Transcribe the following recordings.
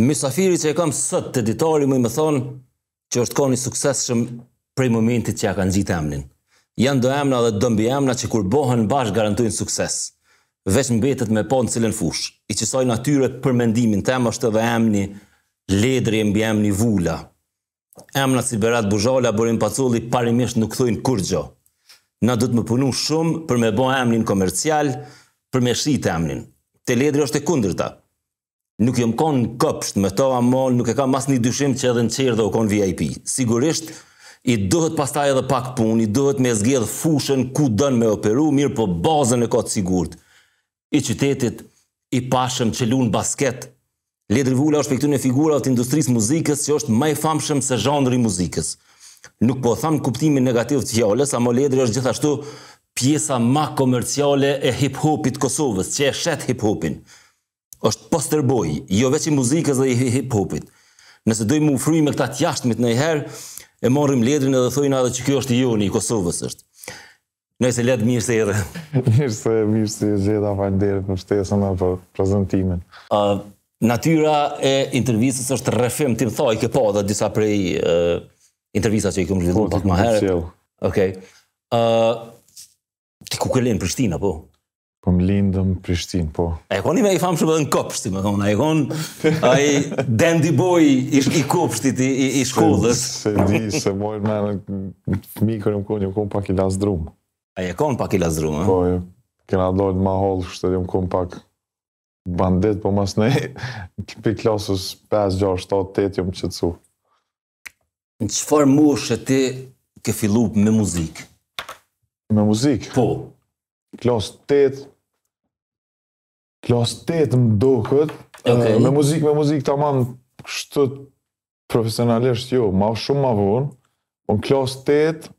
Misafiri që e kam sot të ditari më i më thonë që është ka një sukses shumë prej momentit që ja kanë gjitë emnin. Janë do emna dhe dëmbi emna që kur bohen bashkë garantujnë sukses. Veç mbetet me po në cilën fush. I qësoj natyret për mendimin tem është edhe emni ledri e mbi emni vula. Emna si Berat Buzhala, Borin Paculli, parimisht nuk thujnë kur gjo. Na du të më punu shumë për me bo emnin komercial, për me shi të emnin. Te ledri është e kundrëta, nuk jëmë konë në këpsht me to amon nuk e ka mas një dyshim që edhe në qerë dhe u konë VIP. Sigurisht, i duhet pas taj edhe pak pun, i duhet me zgjedhë fushën ku dënë me operu, mirë po bazën e ka të sigurt. I qytetit, i pashëm që lunë basket, Ledri Vula është pektu figura të industrisë muzikës që është maj famshëm se zhandëri muzikës. Nuk po thamë kuptimin negativ të fjallës, amë Ledri është gjithashtu pjesa ma komerciale e hip-hopit Kosovës, që e shetë hip-hopin është posterboj, jo vetëm i muzikës dhe i hip hopit. Nëse do i më me këta të jashtëmit në një herë, e morim letrën edhe thoinë ato që kjo është joni, i Kosovës është. Nëse le të mirë se erë. Mirë se mirë se jeta fal deri në shtesën apo prezantimin. ë Natyra e intervistës është rrefim tim thoj që po dhe disa prej ë intervistave që i këmë zhvilluar po, pak më herët. Okej. ë Ti ku ke lënë Prishtinë apo? Po më lindëm Prishtin, po. A e koni me i famë shumë dhe në kopshti, me thonë, a e koni, a i dendi boj i kopshtit i, i, i shkodhës. Se di, se mojnë me në fmi kërë më koni, jo koni pak i las drumë. A e koni pak i las drumë, Po, jo, kena dojnë ma hollë, shtë edhe më koni pak bandit, po mas ne, pi klasës 5, 6, 7, 8, jo më qëtësu. Në qëfar mu është e ti ke fillu me muzikë? Me muzikë? Po, po klas 8 klas 8 më duket okay. me muzikë me muzikë tamam kështu profesionalisht jo më shumë më vonë po klas 8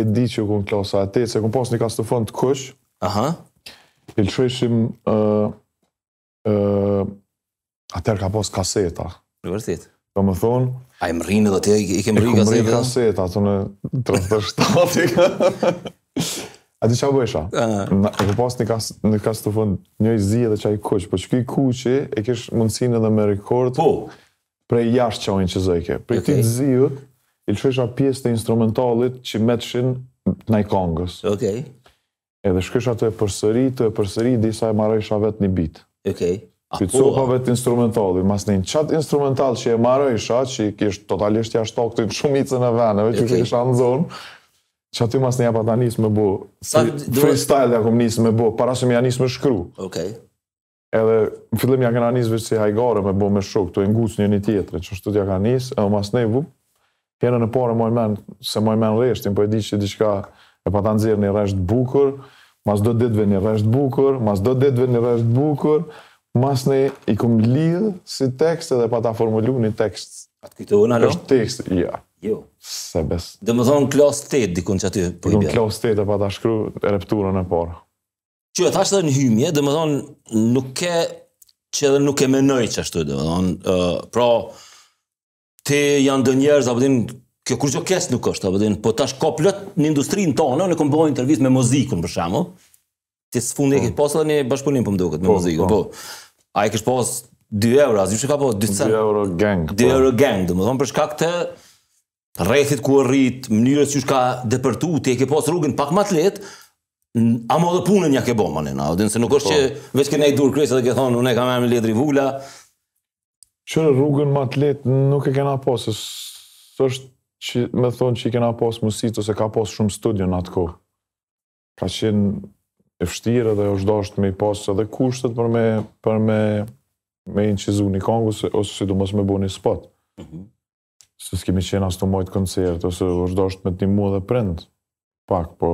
e di që ku në klasa 8, se ku në pas një kasë të kush, Aha. i lë shëshim, uh, uh, atër ka pas kaseta. Në vërëtit. Ka më thonë, a i më rinë dhe të i kemë rinë kaseta. E ku rinë kaseta, të në 37. A di çfarë bëhesha? Ëh. Po pas nikas nikas të fund një zi edhe çaj kuq, po ç'ky kuqi e kesh mundsinë edhe me rekord. Po. Për jashtë çojin që zoi ke. Për okay. ti ziut i lëshësha pjesë të instrumentalit që metëshin në i kongës. Okej. Okay. Edhe shkësh të e përsëri, të e përsëri, disa e marojsha vetë një bit. Okej. Okay. Këtë sopa vetë instrumentalit, mas në qatë instrumental që e marojsha, që i totalisht jashtë tokëtit shumicën e veneve, okay. që i kishë zonë, Që aty mas në japa ta njësë me bo, Sa, freestyle dhe akum njësë me bo, para se me janë njësë me shkru. Okay. Edhe në fillim ja kena njësë veç si hajgare me bo me shok, të e ngucë një një tjetëre, që shtu t'ja ka njësë, edhe mas ne vu, hjenë në pare moj men, se moj men reshtin, po e di që diçka e pa ta nëzirë një resht bukur, mas do ditve një resht bukur, mas do ditve një resht bukur, mas ne i kum lidhë si tekst edhe pa ta formullu një tekst. Atë kujtu në alo? Kështë tekst, ja. Jo. Se bes. Dhe më thonë klas 8 dikun që aty po i bjerë. Klas 8 dhe pa ta shkru repturën e parë. Që e thashtë dhe në hymje, dhe më thonë nuk ke që edhe nuk e menoj që ashtu, dhe më thonë, uh, pra, te janë dë njerës, dhe më kjo kur që kesë nuk është, dhe po tash ka plët në industrinë tonë, në këmë bojë intervjit me muzikën, për shamu, ti së fundi e po. këtë posë dhe një bashkëpunim për po më duket me po, muzikën, po. po, a e këshë 2 euro, a ju që ka po 2 cent. 2 euro gang. 2 euro gang, dhe më thonë për shkak të, rrethit ku rrit, mënyrës si ka depërtu, ti e ke pas rrugën pak më të lehtë, a mo dhe punën një ke bo, ma dhe se nuk është po. që veç ke nejtë dur kresë dhe ke thonë, unë e kam e me ledri vula. Qërë rrugën më të nuk e kena pas, së është që me thonë që i kena pas musit, ose ka pas shumë studio në atë kohë. Ka qenë e fështire dhe është dashtë me i pas edhe kushtet për me, për me, me inqizu një i ose, ose si du mos me bu një spot. Mm -hmm se s'kemi qenë as të mojt koncert, ose është do është me t'i mua dhe prind, pak, po,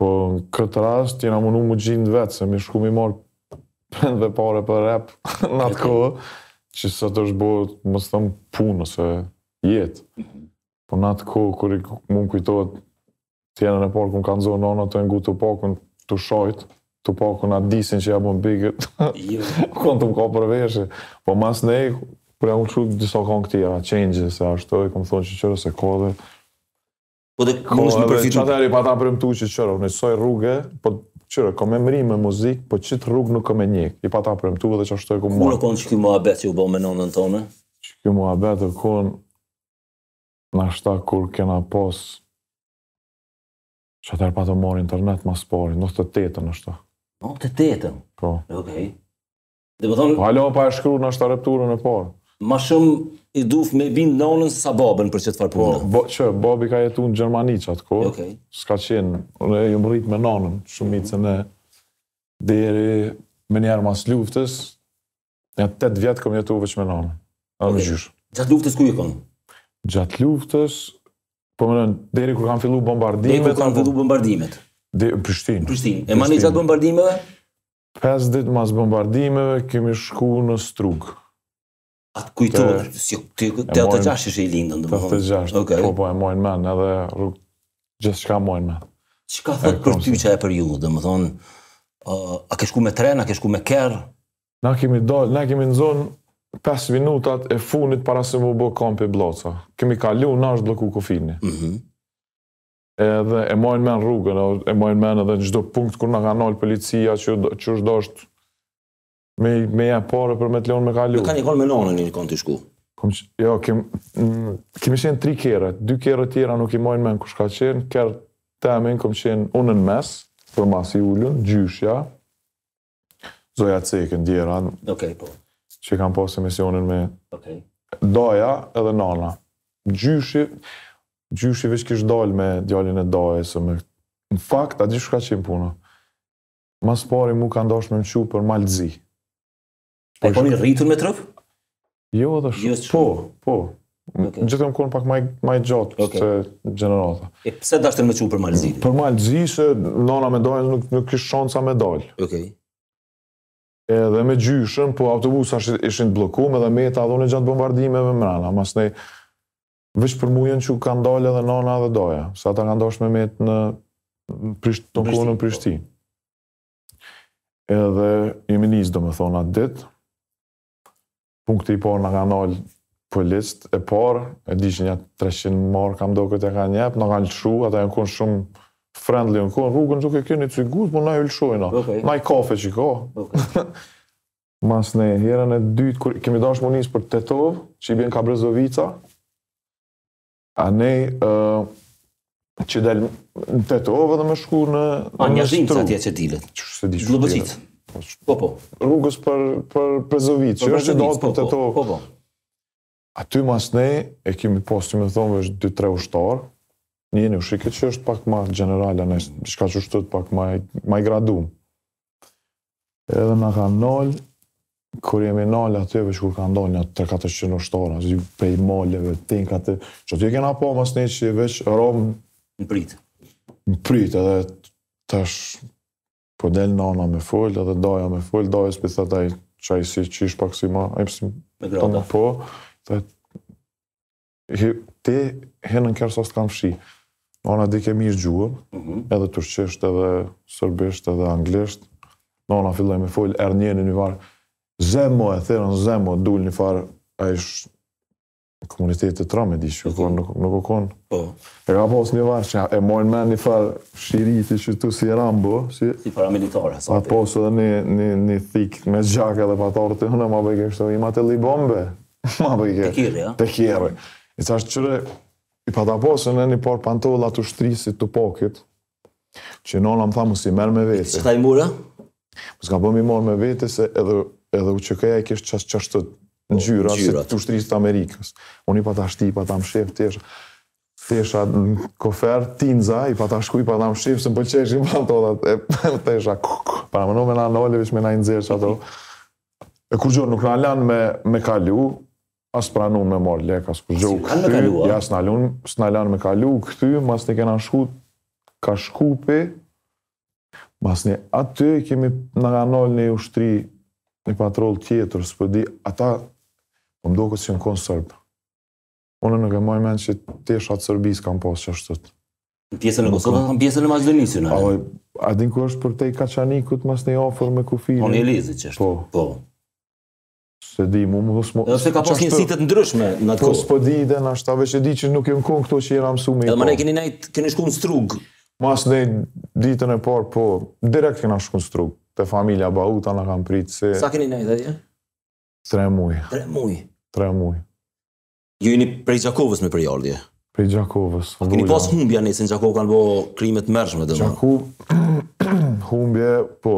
po në këtë rast, jena mundu më gjindë vetë, se mi shku mi marë prind dhe pare për rap në atë kohë, që së të është bo, më së thëmë, punë, ose jetë. Po në atë kohë, kërë mu më kujtojt, tjene në parë, këmë kanë zonë nona e ngu të pakën të shojtë, të pakën atë disin që ja bon bigët, jo. këmë të më ka përveshë. Po mas ne, Por jam ulshu disa kohën këtira, changes, ja, shtë, e kam thonë që qërë, se kohë dhe... Po dhe kohë dhe qatë e qatë e pata për që qërë, në soi rrugë, po qërë, kom e me muzikë, po çit rrugë nuk kom e njëkë, i pata për më dhe që ashtë e kom mërë. Kërë kohën që ti mua që u bëmë me në tonë? Që ti mua abet e kohën, në ashta kur kena pos, Çfarë atër pata mërë internet ma spori, në të të të t po. Dhe më po thonë... Halo po, pa e shkru në ashtë të e parë ma shumë i duf me bin nonën sa babën për që të farë punë. Po, bo, që, babi ka jetu në Gjermani që atë kohë, okay. s'ka qenë, unë e ju më rritë me nonën, shumë e dheri me njerë mas luftës, në atë tëtë vjetë kom jetu veç me nonën. A okay. gjyshë. Gjatë luftës ku i konë? Gjatë luftës, po më nënë, dheri ku kanë fillu bombardimet. Dheri ku kanë fillu bombardimet. Dhe, Prishtinë. Prishtinë, E ma një gjatë bombardimet? 5 ditë mas bombardimeve, kemi shku në strugë. Atë kujtuar, si jo, ti te ato gjash ishe i lindën, do të thonë. Okej. Po po e mojnë mend edhe rrugë gjithçka mojnë mend. Çka thot për ty çaja për ju, do të thonë, a ke shku me tren, a ke shku me kerr? Na kemi dal, na kemi zonë 5 minutat e funit para se më bë kampi blloca Kemi kalu na as bloku kufini. Mhm. edhe e mojnë mend rrugën, e mojnë mend edhe çdo punkt kur na kanë policia që çdo është me me ja parë për me të lënë me kalu. ka kanë me nonën në të shku. Kom jo kem mm, kemi qenë tri kera, dy kera të tjera nuk i mojnë me në kush ka qenë, kërë të amin kom qenë unë në mes, për mas i ullën, gjyshja, zoja cekën, djera, okay, po. që i kam pasë emisionin me okay. doja edhe nana. Gjyshi, gjyshi veç kishë dojlë me djallin e doja, ose me, në fakt, a gjyshë qenë puna. Mas pari mu ka ndosh me më qu për malëzi. Mm Po shumë. Po rritur me trup? Jo, dhe jo, shumë. Po, po. Okay. Gjithë e më kërën pak maj, maj gjatë okay. të gjenerata. E pëse dashtë të më qurë për malëzi? Për malëzi se nona me dojnë nuk, nuk ishë shansa me dojnë. Okay. Edhe me gjyshën, po autobusa ishin të blokume dhe me të adhune gjatë bombardime me mërana, Mas ne, vish për mujën që kanë dojnë edhe nona dhe doja. Sa ta kanë dojnë me me të në Prishtinë. E po. edhe jemi nizë do me thonë, atë ditë punkti i por në ka nëllë për listë e por, e di që një 300 morë kam do këtë e ka njep, nga ka lëshu, ata janë kënë shumë friendly, në kënë rrugën duke kënë një cikut, po nga e lëshuj nga i kafe që i ka. Mas në herën e dytë, kër, kemi dashë më njësë për Tetov, që i bjen ka Brezovica, a ne, uh, që delë në Tetov edhe me shku në... A një zimë të atje që dilet, që se di që Po, po. Rrugës për, për Prezovic, që është dalë për po, të po, po, Po, Aty mas ne, e kemi posë që me thonë vështë 2-3 ushtarë, një jeni u shikët që është pak ma generala, në diçka që të pak më më gradum. Edhe na ka nol kur jemi nol aty, veç kur ka dalë një 3-400 ushtarë, asë i prej molleve, tinkë atë, që aty e kena po mas ne që veç rom... Në pritë. Në pritë, edhe tash Po del nana me fol, edhe daja me fol, daja s'pi thët ai qaj si qish pak si ma, ai pësi me po, po te, he, te he në kërës asë kam fshi. Nana di ke mirë gjuë, mm -hmm. edhe turqisht, edhe sërbisht, edhe anglisht, Nana filloj me fol, erë njeni një farë, zemë mo e thërën, zemë mo, dul një farë, a ish komunitetit të tramë di shu, okay. nuk nuk u Po. E ka pas një vash, e morën me një far shiriti që tu si Rambo, si si paramilitar as. Ka pas edhe një një një thik me xhakë dhe patorë të hënë, ma bëj kështu, i matë li bombe. ma bëj kë. Te kirë. Ja? Te kirë. çure i pata pas në një por pantolla të ushtrisit të pokit. Që nona më tha mos i merr me vete. s'ka i mura? Mos ka bën më morë me vete se edhe edhe u çkëja e kish ças çashtë Po, gjyra, se të ushtrisë të Amerikës. Unë i pata shti, i pata mshef, tesha, tesha në kofer, tinza, i pata shku, i pata mshef, se më përqesh i pata të dhe tesha, kuk, para më në me nga në olje, vish me nga nëzirë që ato. E kur gjohë, nuk nga lanë me, me kalu, asë pranun me morë lek, asë kur gjohë këty, jasë nga lanë, së nga lanë me kalu këty, mas në kena shku, ka shku pe, mas në aty, kemi nga nga nga ushtri, nga patrol tjetër, nga nga Po më do këtë që më konë sërbë. Unë në gëmaj menë që tesha të sërbis kam posë që ashtët. Pjesën në Kosovë, kam pjesën në Maqedonisë, në alë. A din ku është për te i kaqanikut mas një ofër me kufirin? Po një lezi që është. Po. po. Se di, mu më dhësë... Edhe se ka pas një sitet ndryshme në atë po, kohë. Po s'po di, dhe në ashtave që di që nuk jëmë kohë këto që jëra mësu me i më ne keni nejtë, keni shku në strugë. Mas në ditën e parë, po, direkt kena shku në strugë. Te familja Bauta në kam pritë se... Sa keni nejtë, dhe dje? Tre mujë. Tre mujë tre muaj. Ju jeni prej Gjakovës me prejardje? Prej Gjakovës. A po keni pas humbja nëse në Gjakovë kanë bo krimet mërshme dhe më? Gjakovë, humbje, po,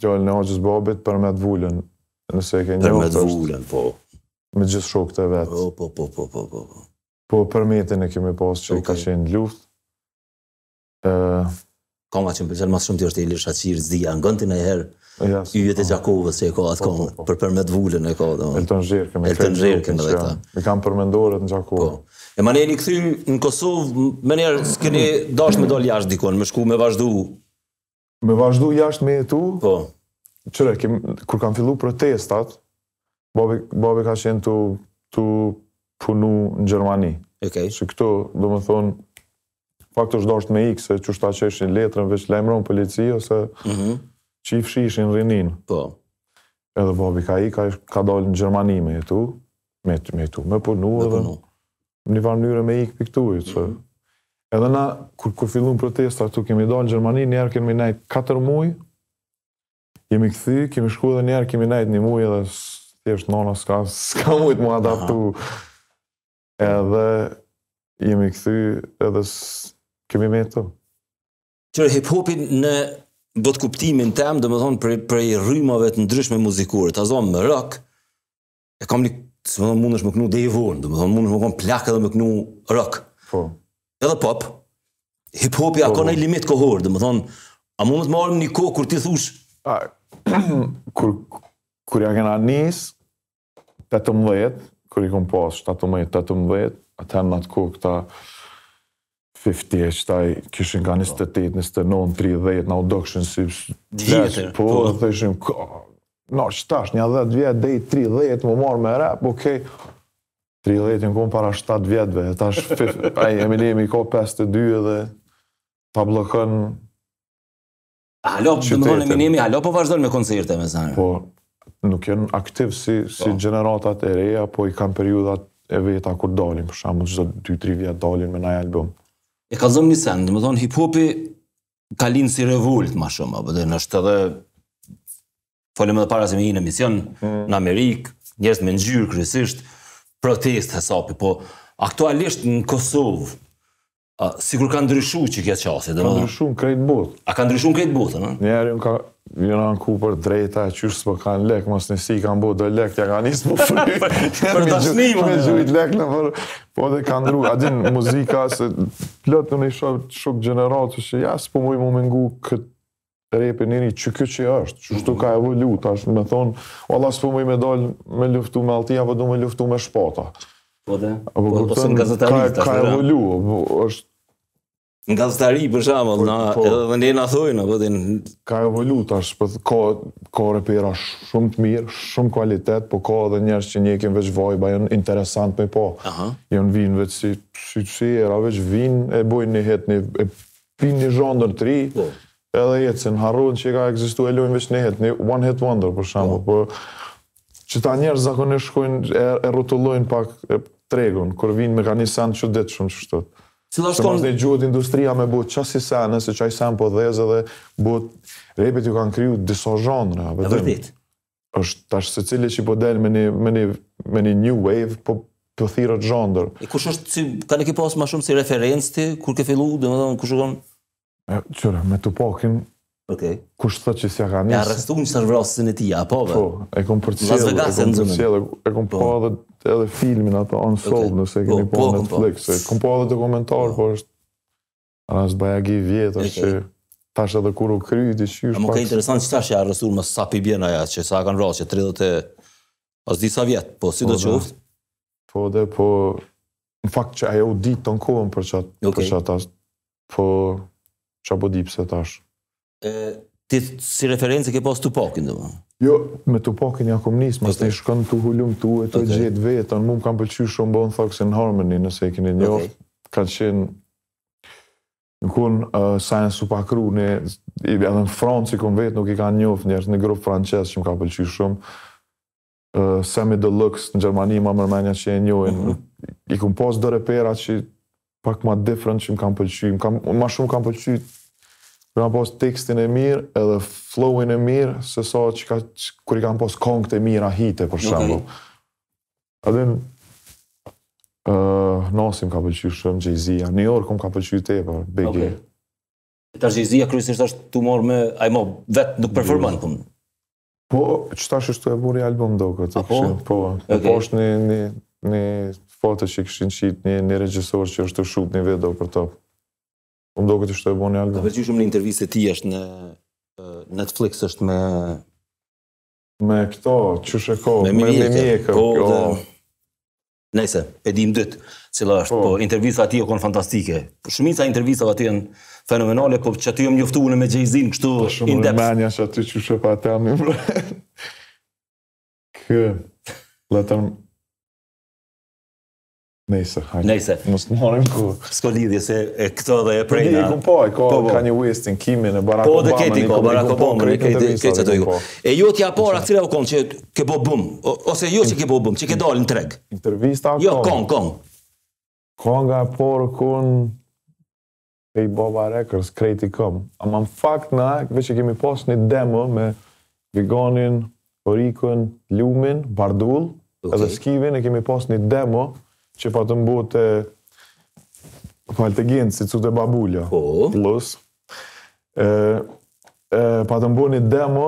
gjallë në haqës babit për me të vullën, nëse e ke një për me të vullën, po. Me gjithë shokët e vetë. Po, po, po, po, po, po. Po, po për metin e kemi pas që okay. ka qenë luft. E... Ka nga qenë më përgjallë mas shumë të jështë e ilë shacirë, zdi, angëntin e herë, Yjet e po. Gjakovës që e ka atë kohë, po, po, për përmet vullën e ka dhe... E të nxirë, e të nxirë, e të nxirë, kam përmendorët në Gjakovë. E ma një këthy në Kosovë, me njerë s'keni dashtë me dollë jashtë dikon, me shku me vazhdu... Me vazhdu jashtë me Po. qëre, kur kam fillu protestat, babi ka qenë të punu në Gjermani. Që këto, do më thonë, faktë është me ikë, se që shta qeshin letrën, veç lajmëron policia, që i fshishin rinin. Po. Edhe babi ka i ka, ka dalë në Gjermani me jetu, me, me jetu, me përnu me edhe përnu. një farë njëre me i këpiktu i Mm -hmm. Edhe na, kur, kur fillun protesta këtu, kemi dalë në Gjermani, njerë kemi nejtë 4 mujë, jemi këthy, kemi shku edhe njerë kemi nejtë një mujë edhe tjeshtë nona s'ka, ska mujtë mu adaptu. Aha. Edhe jemi këthy edhe s'kemi me të. Qërë hip-hopin në Bët kuptimin tem, dhe më thonë, prej rrymave të ndryshme muzikore, ta zonë me rock, e kam një, se më thonë, mund është më knu dhe i vornë, dhe më thonë, mund është më kanë plak edhe më knu rock. Po. Edhe pop, hip-hopi, a po. ka një limit kohor, dhe më thonë, a mund të marrë një kohë kur ti thush? A, kur ja kena njës, 18, kur i kënë pas, 17, 18, atëhenë atë ku këta... 50, shtaj, kishin nga 28, 29, 30, 30, 30, 30, si, 10, po, po, dhe ishim, ka, no, shtash, një 10 vjet, dhe i 30, më morë me rap, okej, okay. 30 në kumë para 7 vjetëve, e tash, a i eminimi ko 52 dhe ta blokën Halo, do të thonë minimi, po vazhdon me koncerte me zanë. Po, nuk janë aktiv si si po. gjeneratat e reja, po i kanë periudhat e veta kur dalin, për shembull çdo 2-3 vjet dalin me një album. E ka zëmë një sen, dhe më thonë, hip-hopi ka linë si revolt ma shumë, apë dhe nështë edhe... Folim edhe para se me i në emision, mm në Amerikë, njerës me në gjyrë, kërësisht, protest, hesapi, po... Aktualisht në Kosovë, A sigur ka ndryshuar që kjo çështje, domethënë. Ka ndryshuar krejt botë. A ka ndryshuar krejt botën, ëh? Ne ajo ka vjen an ku për drejta, qysh s'po kanë lek, mos ne si kanë bëu do lek, tja kanë nis po fryp. Për dashnim, me zhuj po lek na vër, po dhe kanë ndru, a din muzika se plot unë shoh shumë gjeneratë që ja s'po muj më ngu kët rep në një çkë që është, çu do ka evolut, tash më thon, valla s'po muj më dal me luftu me alti apo do më luftu me shpata. Po dhe? po, po, po, po të në gazetari Ka ashtë është Nga të për shkak na edhe vendi na thoi në votën ka evoluar tash po ka ka repera shumë të mirë, shumë cilësi, po ka edhe njerëz që nuk janë veç vaj, bajon interesant po po. Aha. Jan vin veç si si si, era veç vinë, e bojnë një hetë e pinë një zhondër të ri. Po. Edhe ecën harruan që ka ekzistuar lojë veç një hetë, one hit wonder për shkak po. po që ta njerëz zakonisht shkojnë e rrotullojnë pak tregun, kur vin me kanisan çu det shumë çshto. Si do të shkon në gjuhën industria me but çast si sa, nëse çaj sa po dhëz dhe but repet ju kanë kriju disa zhonra, apo të vërtet. Ës tash secili që po del me me me një new wave po po thirrë zhonër. E kush është si kanë ekip pas më shumë si referencë ti kur ke fillu, domethënë kush shkon? Çora me Tupokin. Okej. Okay. Kush thotë që s'ja kanë? Ja rastu një shërbësinë e tij apo? Po, e kompërcjell. Sa zgjasën zonën. E kompërcjell, e po, po të edhe filmin ato on sold okay. nëse keni po, po, në po, Netflix po. kom po edhe dokumentar po, po është anë bajagi vjetër okay. që tash edhe kur u kryti që jush më ka interesant që tash e më sa pi bjena ja që sa kanë rrë që 30 e as di sa vjetë po si do të uftë po, po dhe po në fakt që ajo u ditë në kohën për çat okay. për qatë tash po çapo apo di pëse tash ti si referencë ke pas Tupakin dhe Jo, me Tupakin ja kom njësë, mas po, po. të okay. shkën të hullum të të okay. gjithë vetën, mu më kam pëllqy shumë bon thoks në harmony, nëse e kini njohë, ka qenë në kun uh, Science Supakru, ne, i, edhe në Francë i kom vetë nuk i kanë njohë njërës, në grupë francesë që më ka pëllqy shumë, uh, Semi Deluxe në Gjermani, ma mërmenja që e njohën, mm -hmm. i kom pas dhe repera që pak ma different që më kam pëllqy, kam, ma shumë kam pëllqy Kur kam pas tekstin e mirë edhe flowin e mirë, se sa kur i kam pas kongët e mira hite, për shemb. Okay. Adin, uh, nosim ka përqyë shumë Gjejzia, New York um ka përqyë te, për BG. Okay. E ta Gjejzia kryesisht është të morë me, a vetë nuk performon pun. Po, çfarë është shështu e buri album do këtë, po? po, okay. e po është një, një, foto që i këshin qitë, një, një që është të në një video për top. Po më do këtë ishte e boni album. Të përgjyshëm në intervjisë e ti është në Netflix është me... Me këto, që shëko, me mi mjekë, po, Dhe... Nese, e dim dytë, cila është, po, po intervjisa ati o konë fantastike. Shumica intervjisa ati janë fenomenale, po që aty më njoftu në me gjejzin, kështu po, shumë në menja që aty që shëpa ati amë i mërë. Kë, letëm... Nëse ha. Nëjse. Mos të marim ku. Sko lidhje se e këto dhe e prejna. Një ku po, e ko po, po, ka një west kimin e Barack po, Obama. Po, dhe keti ko, Barack Obama, ke ke që të ju. Po. E ju tja por, a cila u konë që ke po bëm, ose ju jo që ke po bëm, që ke dalë në treg. Intervista Jo, konë, konë. Konga nga por, konë e i Boba Records, krejti i A ma në fakt na, veç kemi pos një demo me Vigonin, Orikun, Lumin, Bardull, okay. edhe Skivin, e kemi pos një demo, që pa po të mbu po të falë të gjenë, si cu të babullo, po. plus, e, e, pa të mbu një demo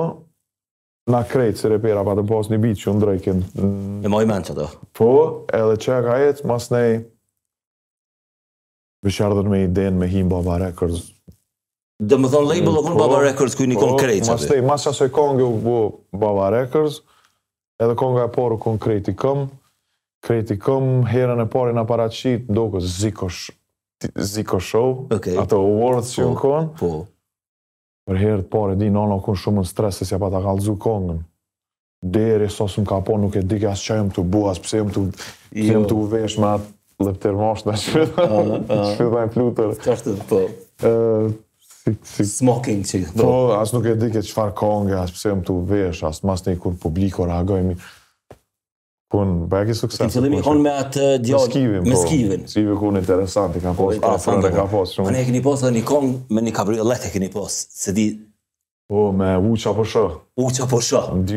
në krejtë, si repera, pa të pos një bitë që ndrejkin. E moj menë që do. Po, edhe që ka jetë, mas nej, Bëshardhën me idejnë me him Baba Records, Dhe më thonë label mm, o po, kënë Baba Records ku një kënë krejtë qëtë? Mas të i, kongë u bu Baba Records, edhe konga e poru konkreti krejtë i këmë, kritikëm herën e parin në paracit, do kësë zikosh, ziko show, okay. ato awards po, që në konë, po. për herët pare di nana kënë shumë në stres, se si pa ta kalzu kongën, deri sa së më ka po nuk e dike asë që jëmë të bu, asë pëse jëmë të, jo. të uvesh me atë lëptër mosh në shpëtaj plutër. Që është të po? Smoking që. Po, asë nuk e dike që farë kongë, asë pëse jëmë të uvesh, asë mas i kur publiko reagojmi. Mi pun bëgë sukses. Ti po themi kon me atë djalë me skivin. Po, Sivë kon interesante, kanë po pasur afër po. pra dhe kanë shumë. Ne keni pasur një kong me një kabriolet e keni pasur. Se di po me uç apo sho. Uç apo sho. Në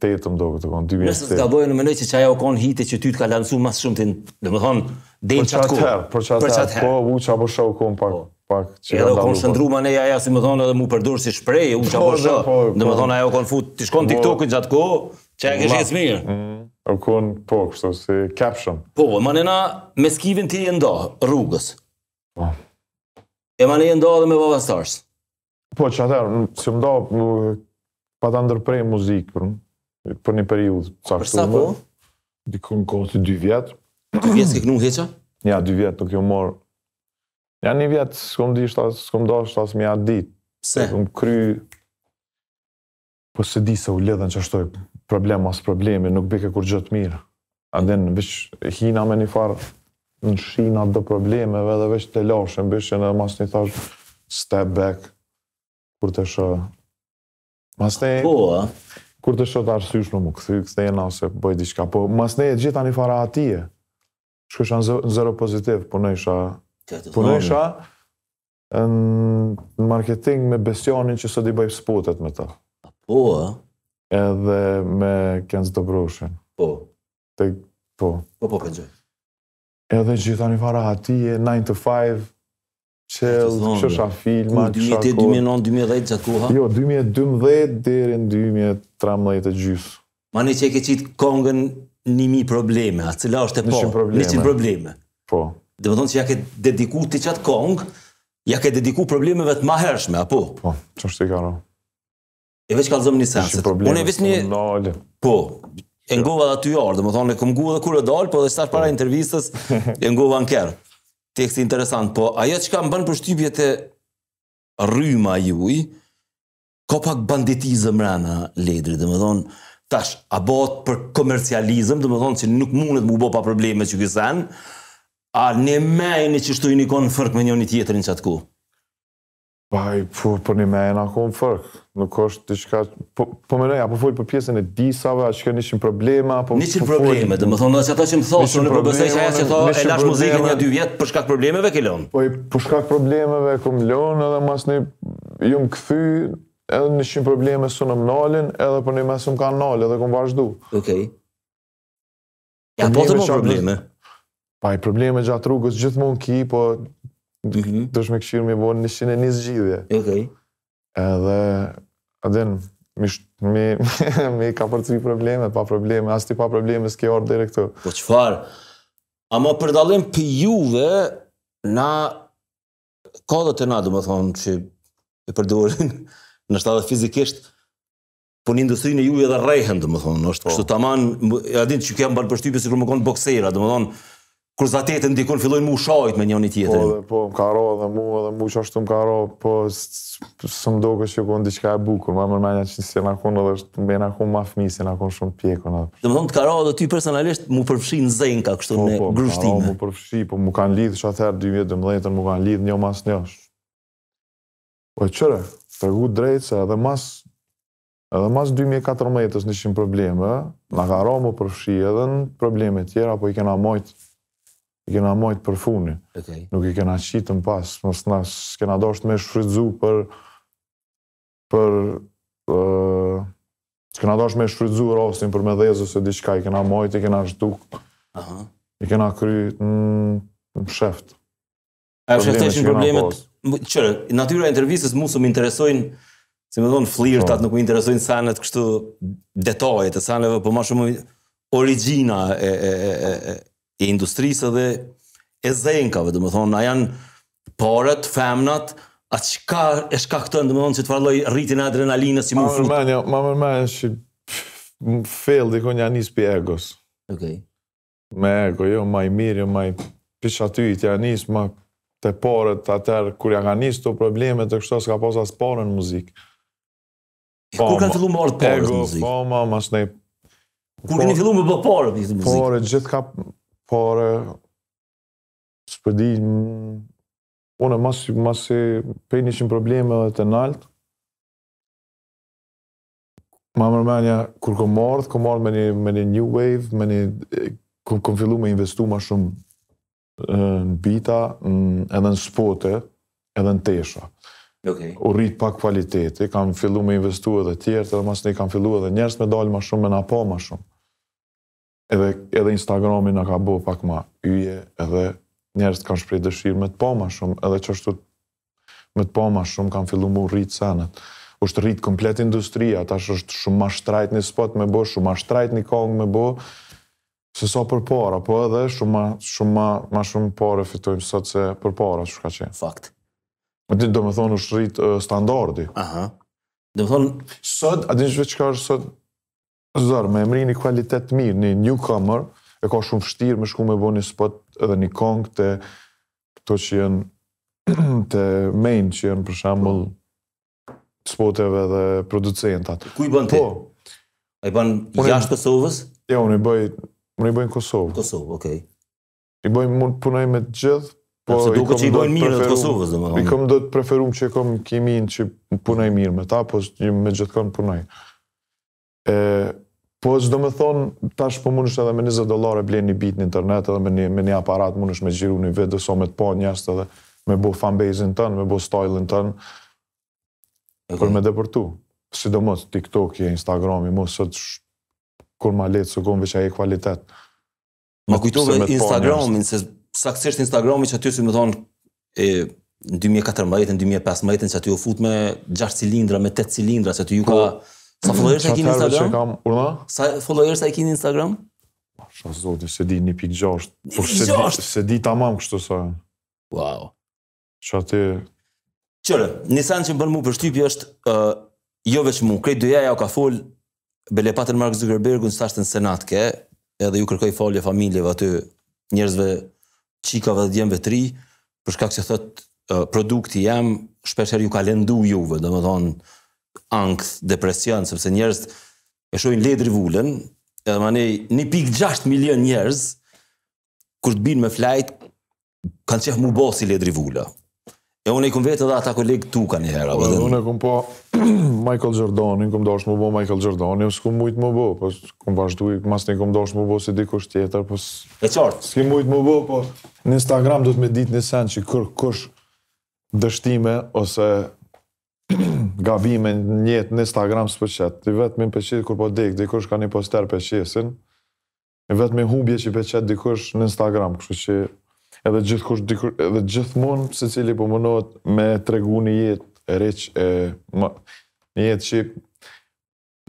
2008 më dogu të kon 2008. Nëse të gaboj në mendoj që çaja u kon hite që ty të ka lansu më shumë ti, domethënë den çat ku. Për çat për çat. Po uç apo sho u kon pak po. pak që ja kon shndruma ne ajo si më thonë edhe mu përdor si shprehje uç apo sho. Domethënë ajo kon fut ti shkon TikTok gjatë kohë. Çaja që jesh mirë. Mm. O kun, po, kështu, si caption. Po, e ma nëna, me skivin ti e nda, rrugës. Po. E ma nëna e nda dhe me Vava Stars. Po, që atër, si më nda, pa të ndërprej muzikë, për, një periud, sa kështu. sa po? Dikon në kohë të dy vjetë. Dy vjetë s'ke kënu heqa? Ja, dy vjetë, nuk jo morë. Ja, një vjetë, s'kom di shtas, s'kom do shtas mi atë ditë. Se? Kom kry... Po se di se u ledhen që ashtoj, problem mas problemi, nuk bëke kur gjëtë mirë. A din, vish, hina me një farë në shina dhe problemeve dhe vish të lashën, bësh e në mas një thash, step back, kur të shë. Mas ne, po, Kur të shë të arsysh në më këthy, këthe e nëse bëj diqka, po mas ne e gjitha një farë atije, shku isha në zero pozitiv, po në isha, po në isha, në marketing me besionin që sot i bëjt spotet me të. Po, a? edhe me Kenz Dobroshin. Po. Te po. Po po kanë. Edhe gjithë tani fara ati e 9 to 5 që është a filma që 2009 2010 çaku ha. Jo, 2012 deri në 2013 të gjys. Ma në që e ke kongën një mi probleme, a cila është e po, një që probleme. Po. Dhe më tonë që ja ke dediku të qatë kongë, ja ke dediku problemeve të ma hershme, apo? po? që është i E veç kalzëm një seanset. Unë e veç një... Nalë. Po, e nguva dhe aty orë, dhe më thonë, e këm guva dhe kur e dalë, po dhe shtash para po. intervistës, e nguva në kërë. Tekst interesant, po ajo që kam bënë për shtypjet e rryma juj, ka pak banditizëm rana ledri, dhe më thonë, tash, a bot për komercializëm, dhe më thonë, që nuk mundet më bo pa probleme që kësen, a ne mejni që shtu i një konë fërk me njëni tjetërin që ku? Paj, po, për një mena, ko më fërkë, Nuk është të shka... Po, më nëja, po fulj për pjesën e disave, a shka nishin probleme, apo... Nishin po probleme, dhe më thonë, nëse ato që më thosë, nishin në përbësaj që aja që thonë, e lash muzikën një dy vjetë, për shkak problemeve ke lënë? Po, për shkak problemeve ke më lënë, edhe mas një... Ju më këthy, edhe nishin probleme së në më nalin, edhe për po një mes më ka në nalë, edhe ku më vazhdu. Okej. Okay. Po të probleme? probleme gjatë rrugës, gjithmonë ki, po -hmm. Dush me këshirë mi bo 120 gjithje. Okay. Edhe, adin, mi, mi, mi ka për të probleme, pa probleme, as ti pa probleme s'ke orë dhe këtu. Po qëfar? A ma përdalim për juve, na, ka dhe të na, du më thonë, që e përdojnë, nështë edhe fizikisht, po një industrinë në juve edhe rejhen, dhe më thonë, nështë, po. kështu taman, adin, që kemë bërë përshtypje si kërë më konë boksera, du më thonë, kur zatetën dikon ndikon fillojnë më ushojt me njëri tjetrin. Po, po, më ka rrohë edhe mua edhe mua ashtu më ka rrohë, po s'm dogo që kon diçka e bukur, më mërmendja që se na kon edhe është më na kon më fëmijë se na kon shumë pjekon atë. Domthon të ka rrohë edhe ti personalisht mu përfshin zenka kështu po, në po, grushtime. Po, po, mu përfshi, po mu kanë lidhë shather 2012-ën, mu kanë lidhë një mas një. Po çore, tregu drejt se edhe mas Edhe mas 2014-ës nishin probleme, na ka rrohë mu përfshi edhe në probleme tjera, po i kena mojtë i kena majtë për funi. Okay. Nuk i kena qitë në pas, mos në s'kena doshtë me shfridzu për... për... Uh, s'kena doshtë me shfridzu rostin për me dhezu se diqka i kena majtë, i kena shtu... Aha. I kena kry në, mm, në A e në problemet... Qërë, natyra e intervjisës mu së më interesojnë Si më thonë flirtat, po. nuk më interesojnë sanët kështu detajet, sanëve, po më shumë origjina e, e, e, i industrisë dhe e zenkave, dhe më thonë, a janë paret, femnat, a që e shka këtën, dhe më thonë, që të farloj rritin adrenalinës si më fut? Ma më ma mërmenja që më fail dhe konja njës egos. Ok. Me ego, jo, ma i mirë, jo, ma i pisha ty njës, ma të paret, atër, kur ja ka njës të probleme, të kështë ka pas asë parën në muzikë. Po, kur kanë fillu më orët pare në muzikë? Ego, po, ma, ma, ma, ma, ma, ma, ma, ma, pare, së përdi, unë e masë, masë pe një qënë probleme dhe të naltë, Ma mërmenja, kur kom mërë, kom mërë me, një new wave, me një, kom, kom fillu me investu ma shumë në bita, edhe në spote, edhe në tesha. Okay. U rritë pak kvaliteti, kam fillu me investu edhe tjertë, edhe mas një kam fillu edhe njerës me dalë ma shumë, me në apo ma shumë edhe, edhe Instagrami në ka bo pak më yje, edhe njerës të kanë shprej dëshirë me të po ma shumë, edhe që është me të po ma shumë kanë fillu mu rritë senet. është rritë komplet industria, ta është shumë ma shtrajt një spot me bo, shumë ma shtrajt një kong me bo, se sa për para, po edhe shumë ma shumë, ma, shumë pare fitojmë sot se për para, që ka qenë. Fakt. Më do me thonë është rritë standardi. Aha. Do me thonë... Sot, a dinë që çka është sot, zër, me emri një të mirë, një newcomer, e ka shumë fështirë me shku me bo një spot edhe një kong të këto që jenë të main që jenë për shambull spoteve dhe producentat. Ku i bën ti? Po, A i bën jashtë Kosovës? Jo, ja, unë i bëj, unë i bëj në Kosovë. Kosovë, okej. Okay. I bëj mund punaj me të gjithë, po Apse duke që i bëjnë mirë në Kosovës, dhe më. I kom do të preferum që i kom kimin që punoj mirë me ta, po me gjithë kanë punoj. E, Po është do me thonë, tash po mundësht edhe me 20 dolarë e një bit në internet edhe me një, me një aparat mundësht me gjiru një vetë dëso me të po njështë edhe me bo fanbase-in tënë, me bo style-in tënë okay. për me dhe për tu. Si do mos, TikTok, Instagram, i mos, sëtë shë kur ma letë së gombe që aje kvalitet. Ma kujtove po Instagram-in, se saksisht Instagram-in që aty si me thonë e... 2014, 2015, që aty u fut me 6 cilindra, me 8 cilindra, që aty ju ka... Po, Sa mm, followers e kini në Instagram? Urna? Sa followers e kini në Instagram? Asha zoti, se di 1.6 pikë Se di, se di sa. Wow. Çfarë ti Qërë, që më bërë për shtypi është, uh, jo vetëm mu, krejtë dëja ja u ka fol bele patër Mark Zuckerberg, unë sashtë Senat ke, edhe ju kërkoj folje familjeve aty, njerëzve qikave dhe djemve tri, Për shkak thëtë, uh, produkti jam, shpesher ju ka lendu juve, dhe më thonë, angst, depresion, sepse njerëz e shohin letrin vulën, edhe më ne 1.6 milion njerëz kur të binë me flight kanë qef mu bosi letrin vulë. E unë i kumë vetë edhe ata kolegë tu ka një hera. Po, dhe... Unë e kumë po Michael Gjordoni, në do dosh më bo Michael Gjordoni, unë kum mujtë më bo, po s'kumë vazhdu i mas të kum dosh më bo si dikush tjetër, po s'kumë mujtë më bo, po në Instagram do të me ditë një sen që kërë dështime ose gavime në jetë në Instagram së përqet, i vetë me përqet kur po dek, dikush ka një poster përqesin, i vetë me hubje që i përqet dikush në Instagram, kështu që edhe gjithë kush dikush, edhe gjithë mund, se cili po me tregu një jetë e req, e, ma, një jetë që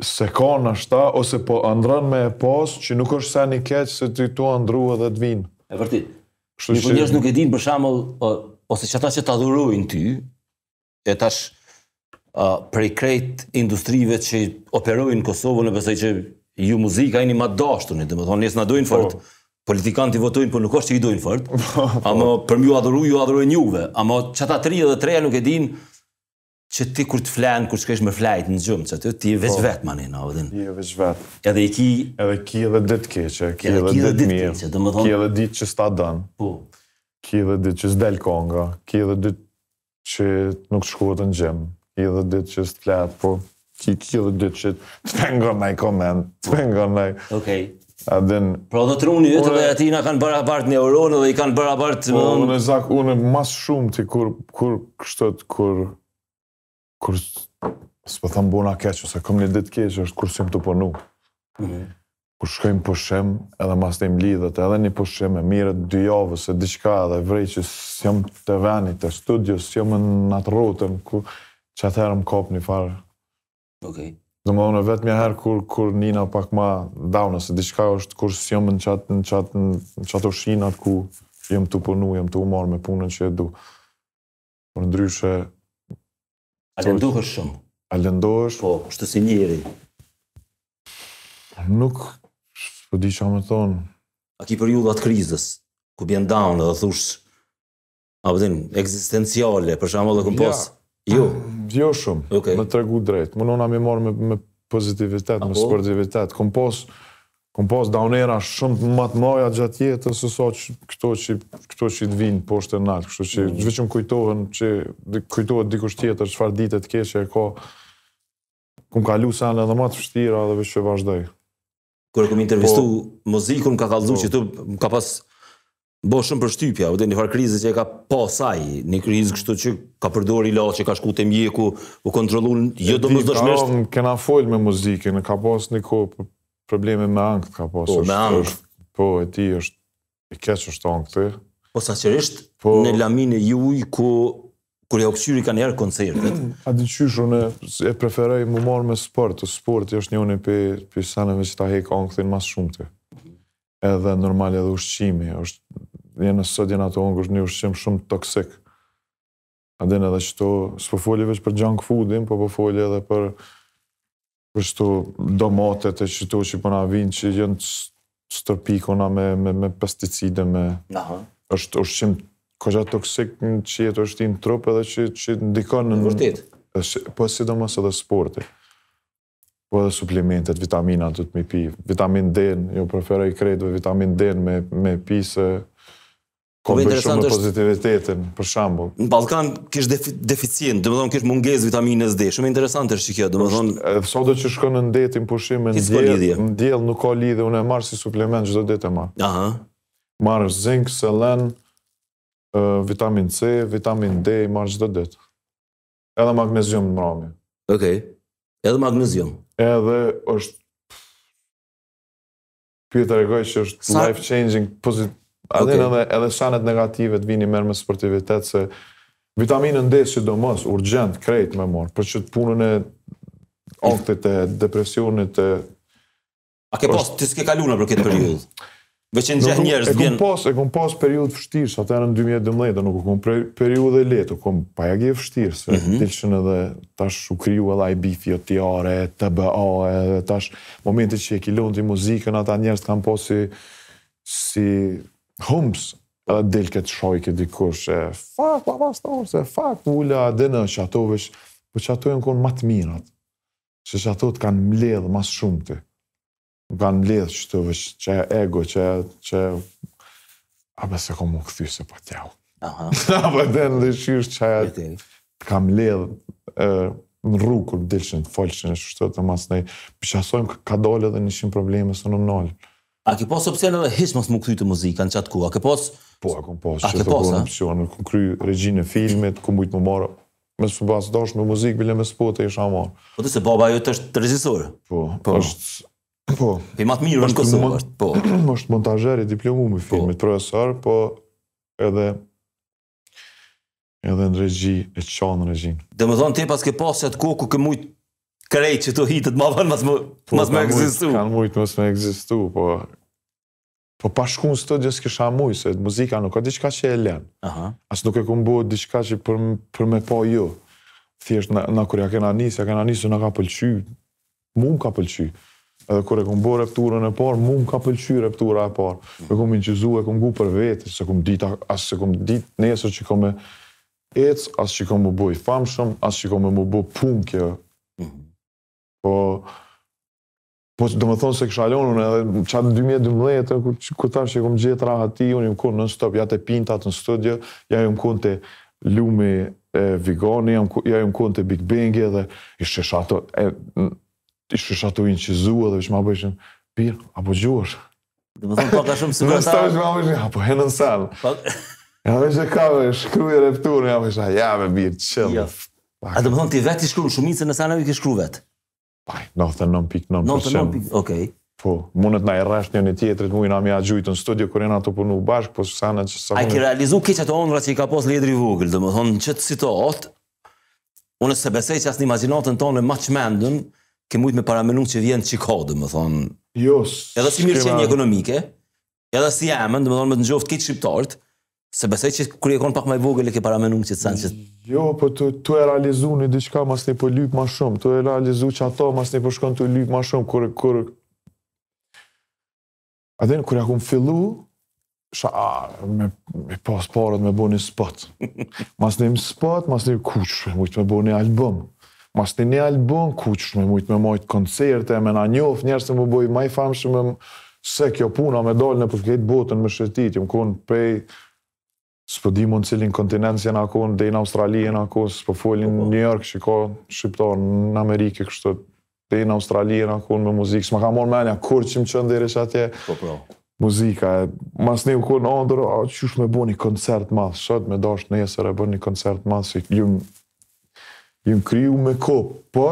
se ka në ashta, ose po andran me e pas, që nuk është sa një keqë, se të tu andru edhe të vinë. E vërtit, një për njështë nuk e dinë për shamëll, ose që që ta dhuruin ty, e tash, uh, prej krejt industrive që operojnë në Kosovë, në besaj që ju muzika jeni ma dashtunit, dhe më thonë, njës në dojnë po. fort, politikanti votojnë, por nuk është që i dojnë fort, po, po. ama për mjë adhuru, ju adhuru njuve, ama që ata tri dhe treja nuk e dinë që ti kur të flenë, kur të shkesh me flajt në gjumë, që aty, ti e veç po. vetë mani, në avdhin. Ti veç vetë. Edhe i ki... Edhe ki edhe dit keqe, ki edhe, edhe dit, dit keqe, Ki edhe dit që sta dënë, po. ki edhe dit që s'del konga, ki edhe dit që nuk shkuat në gjemë, i dhe ditë që së të po ki ki dhe ditë që të pengon në i komend, të pengon pra në i... Okej. Okay. Adin, pra dhe truni e të dhe ati na kanë bërë apart një euronë dhe i kanë bërë apart po, të mëndë. Unë e zak, unë e mas shumë ti kur, kur kështët, kur, kur, së për thamë buna keqë, ose kom një ditë keqë, është kur sim të përnu. Mm -hmm. Po kur shkojmë pushim, edhe mas të im lidhët, edhe një pushim e mire dy javë, se diqka edhe vrej që s'jom të venit, të studios, s'jom në atë rotëm, ku që atëherë më kopë një farë. Okay. Dhe më dhune vetë mja herë kur, kur Nina pak ma daunë, se diçka është kur së jëmë në qatë, në qatë, në qatë o shinë ku jëmë të punu, jëmë të umarë me punën që e du. Por ndryshe... A të shumë? A lëndohesh? Po, është të si njeri. Nuk, po di që me thonë. A ki për ju dhe atë krizës, ku bjenë daunë dhe thushë, a pëtën, eksistenciale, për shumë dhe këmposë? Ja. Jo. Jo shumë. Okay. Më tregu drejt. Më nëna mi morë me, me pozitivitet, Apo? me sportivitet. Kom posë Kom pas daunera shumë të më të mëja gjatë jetës, së sa që këto që, këto që të vinë poshtë e nalë, kështu që mm. zveqëm kujtohen që kujtohet dikush tjetër, qëfar ditë të që e ka, kum ka lu sen edhe më fështira dhe vështë që vazhdoj. Kërë kom intervistu po, më ka kalzu po, që të ka pas bo shumë për shtypja, u dhe një farë krizës që e ka pasaj, një krizë kështu që ka përdor i që ka shku të mjeku, u kontrolun, jo do mësë kena fol me muzikin, ka pas një ko probleme me angët ka pos. Po, me angët. Po, e ti është, e keqë është angët e. Po, sa qërisht, po. në lamin e juj, ku, kur e oksyri ka njerë koncertet. A di qyshu, unë e preferaj më marë me sport, të sport, është një unë e që ta hek angët mas shumë edhe normal edhe ushqimi, është dhe në sot jenë ato ongur një ushqim shumë toksik. A dhe edhe qëto, së veç për junk foodin, po përfolje po edhe për për qëto domatet e qëto që përna po vinë që janë stërpikona me, me, me pesticide, me... Aha. është ushqim koja toksik në që jetë është i në trup edhe që, që ndikon në... Vërtit? Po sidomos edhe sporti. Po edhe suplimentet, vitamina të të mi pi. Vitamin D, jo preferoj kretve, vitamin D me, me pi se... Po Ko interesant është... pozitivitetin, për shambu. Në Balkan kish deficien, dhe më thonë kësh munges vitaminës D. Shumë interesant është kjo, dhe më thonë... Sot do që shkën në ndetin pushim, në diell nuk ka lidhje, unë e marë si suplement çdo ditë e marë. Aha. Marë zinc, selen, vitamin C, vitamin D, marë çdo ditë. Edhe magnezium në mrami. Okej. Okay. Edhe magnezium. Edhe është... Pyë të regoj që është life-changing, pozitiv Adhin okay. edhe, edhe sanet negative të vini merë me sportivitet se vitaminën D si do mos, urgent, krejt me morë, për që të punën e oktit e depresionit e... A ke pos, ti s'ke kaluna për këtë periudhë? Veçin gjithë njerës të vjenë... E kom pos periudhë fështirë, sa të në 2012, dhe nuk u kom periudhë e letë, u kom pajagje fështirë, se mm -hmm. të edhe tash u kryu e laj bifi o tjare, të bëa, e tash momente që e kilon të i muzikën, ata njerës të kam si humbës edhe del këtë shojke dikush, e Fak, pa pas ta, se fakt, vula, dhe në qatovesh, po qatoj në konë matë mirat, që qato të kanë mledhë mas shumë të, kanë mledhë që të vësh, që ego, që, që, a se komu më këthy se pa po tjau. Aha. a për po dhe në dhe që aja të kam mledhë në rru kur dilshin, të folshin, e shushtë të mas për po që asojmë ka dole dhe nishin probleme së në nëllë. A ke pas opcion edhe hiç mos më kthy të muzikën në çat ku? A ke pas? Po, a ke pas. A ke pas? Po, po, po, kom kry regjinë filmit, ku mujt më marr. Me së bas basë dashë me muzikë, bile me spot e isha marë. Po të se baba jo të është të rezisorë? Po, po. është... Po. Pe matë mirë në Kosovë është, po. Më është montajëri, diplomu me po. filmit, po. profesor, po edhe... edhe në regji, e qanë në regjinë. Dhe më thonë, te pas ke pasë atë kohë ku ke mujtë krejt që të hitët ma vënë mas, po, mas me egzistu. Kan mujtë mas me egzistu, po... Po pa shku në studio s'kisha muj, se muzika nuk ka diçka që e len. Aha. nuk e ku mbu diçka që për, për me po jo. ju. Thjesht, na, na kërja kena njës, ja kena njës, në ka pëlqy. Mu më ka pëlqy. Edhe kërë e ku mbu repturën e parë, mu më ka pëlqy reptura e parë. Mm. E ku më inqizu, e ku mbu për vetë, se ku ditë, as se ku më dit nesër që ku me ecë, as që ku mbu bu famshëm, as që ku mbu punë kjo Po, po do më thonë se kësha alonë unë edhe qatë në 2012 të në ku thamë që i kom gjithë raha ti, unë i më kunë nën stop, ja të pintat në studio, ja i më kunë të lume e Vigoni, ja i më kunë, të Big Bang e dhe ishë qësha ato, e ishë qësha ato inë që zuë dhe vishë ma bëjshë në apo a Do më thonë po ka shumë sëpërta... Në stop që ma bëjshë, po. a po henë në salë. Ja me që ka me shkruje repturë, ja jo. me shkruje ja me birë, qëllë ja A të më thonë ti vetë i shkruje në shumitë, se në sanë e vetë? Paj, 99.9%, të okej. Po, mundet nga i rrasht një një tjetërit mujnë mi gjujtë në studio, e në të punu bashkë, po së sa në që sa mujnë... A i kërë realizu këtë atë ondra që i ka posë ledri vugëllë, dhe më thonë qëtë sitot, unë se besej që asë një imaginatën tonë e ma që mendën, ke mujtë me paramenu që vjenë që ka, dhe më thonë... Jo, së... Edhe si mirë që një ekonomike, edhe si jemen, dhe më thonë me të njoftë këtë shqiptartë, Se besoj që kërë e konë pak maj vogël e ke paramenun që të sanë që... Jo, po të, të e realizu një diqka mas një po lypë shumë, të e realizu që ato mas një po shkon të lypë më shumë, kërë... kur A dhe në ku fillu, sha, a, me, me pas parët me bo një spot. Mas një spot, mas një kuqë, me mujtë me bo një album. Mas një një album, kuqë, me mujtë me mojtë koncerte, me na njofë, njerëz të më bojë më famë se kjo puna me dalë në përket botën më shëtitim jë prej, së po dimon cilin kontinent janë ako, në dejnë Australien ako, së po folin po. uh New York, shiko, shqiptar, në Amerike, kështë, dejnë Australien ako, me muzikë, së më ka morë menja kur që më qënë dhe rishë atje, po, po. muzika, e, mas një u kënë andër, a që shme me bo një koncert madhë, shëtë me dash në jesër e bo një koncert madhë, si jëmë, jëmë kryu me ko, po,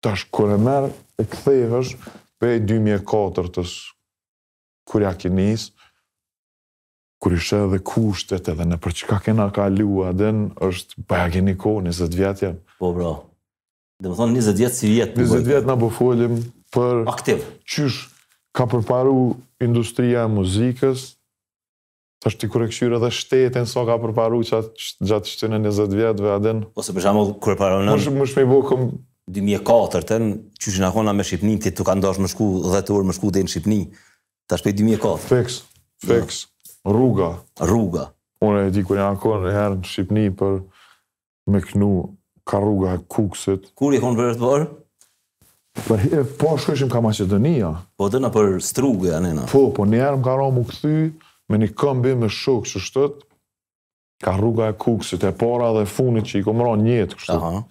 tash kërë e merë, e për pe 2004 tës, kërja ki kur ishte edhe kushtet edhe ne për çka kena kalu aden është bajagjeni kohë 20 vjet Po bro. Dhe më thonë 20 vjetë si vjetë. 20 vjetë nga bufollim për... Aktiv. Qysh ka përparu industria e muzikës, të është i kure këshyre dhe shtetën sa so ka përparu qatë gjatë qëtë në 20 vjetëve aden. Ose për shamu kure parë në... Më shme i bo këm... 2004, ten, që që në kona me Shqipnin, ti të ka ndosh më shku 10 urë më shku dhe në Shqipni, të është pej 2004. Feks, feks. Rruga. Rruga. Unë e di kur janë kënë e herë në Shqipni për me kënu ka rruga e kukësit. Kur i konë për e po, të borë? Për e po është këshim ka Macedonia. Po të në për strugë, anena. Po, po një herë më ka rëmë më këthy me një këmbi me shukë që shtët ka rruga e kukësit e para dhe funit që i komëron njëtë kështët. Aha. Uh -huh.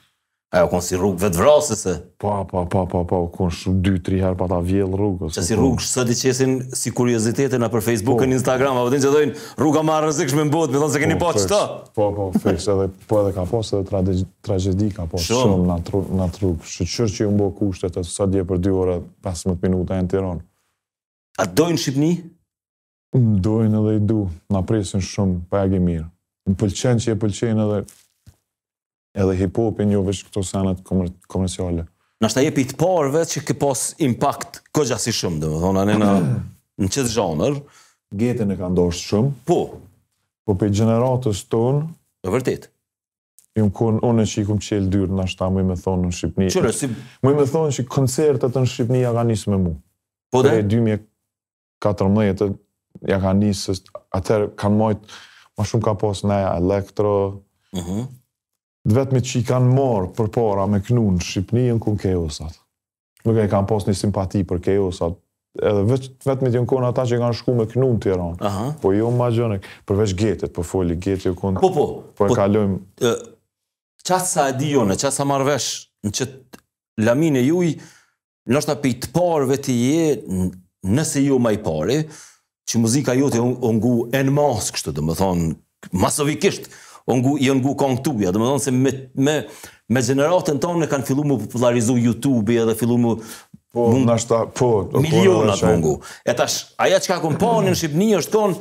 Ajo kon si rrugë vetë vrasëse. Po, po, po, po, po, kon shumë 2-3 herë pa ta vjell rrugës. Që si po. rrugë sa ti qesin si kuriozitete na për Facebook po, Instagram, apo të nxjedhin rruga më rrezikshme në botë, më thon se keni po çto. Po, po, fix edhe po edhe ka pas edhe tragedi, ka pas shumë, na në rrugë. Shqyr që ju bë kushtet të sa dje për 2 pas 15 minuta në Tiranë. A dojnë Shqipni? Dojnë edhe i du, Na presin shumë, pa e mirë. Në pëlqen që e pëlqen edhe edhe hip hopin një vëshë këto sanat komerciale. Në është ta je pitë parve që ke pos impact kë gjasi shumë, dhe më thonë, anë në në qëtë zhonër. Gjetën e ka ndoshtë shumë. Po. Po pe generatës tonë. Në vërtit. Unë e që i kumë qelë dyrë në është ta mu i me thonë në Shqipni. Qërë, si... Mu i me thonë që koncertet në Shqipëni ja ka nisë me mu. Po dhe? Dhe e 2014 ja ka njësë atërë kanë majtë, ma shumë ka posë në e elektro, mhm dhe vetëmit që i kanë morë për para me kënu në Shqipëni, në kënë keosat. Nuk e i kanë posë një simpati për keosat. Edhe vetëmit jënë kona ata që i kanë shku me kënu në Tiran. Po jo më ma gjënë, përveç getet, për po foli getë jo Po, po, po, po, po, qatë sa e di jo në, qatë sa marvesh, në qëtë lamine juj, nështë është i të parëve të je, nëse ju jo ma i pare, që muzika jote ongu en masë, kështë të më thonë, masovikisht, Po ngu, jo ngu kong tuja, dhe më thonë se me, me, me generatën tonë kanë fillu mu popularizu YouTube-i edhe fillu mu po, mund, po, po, po miliona të mungu. E tash, aja që ka po në Shqipëni është konë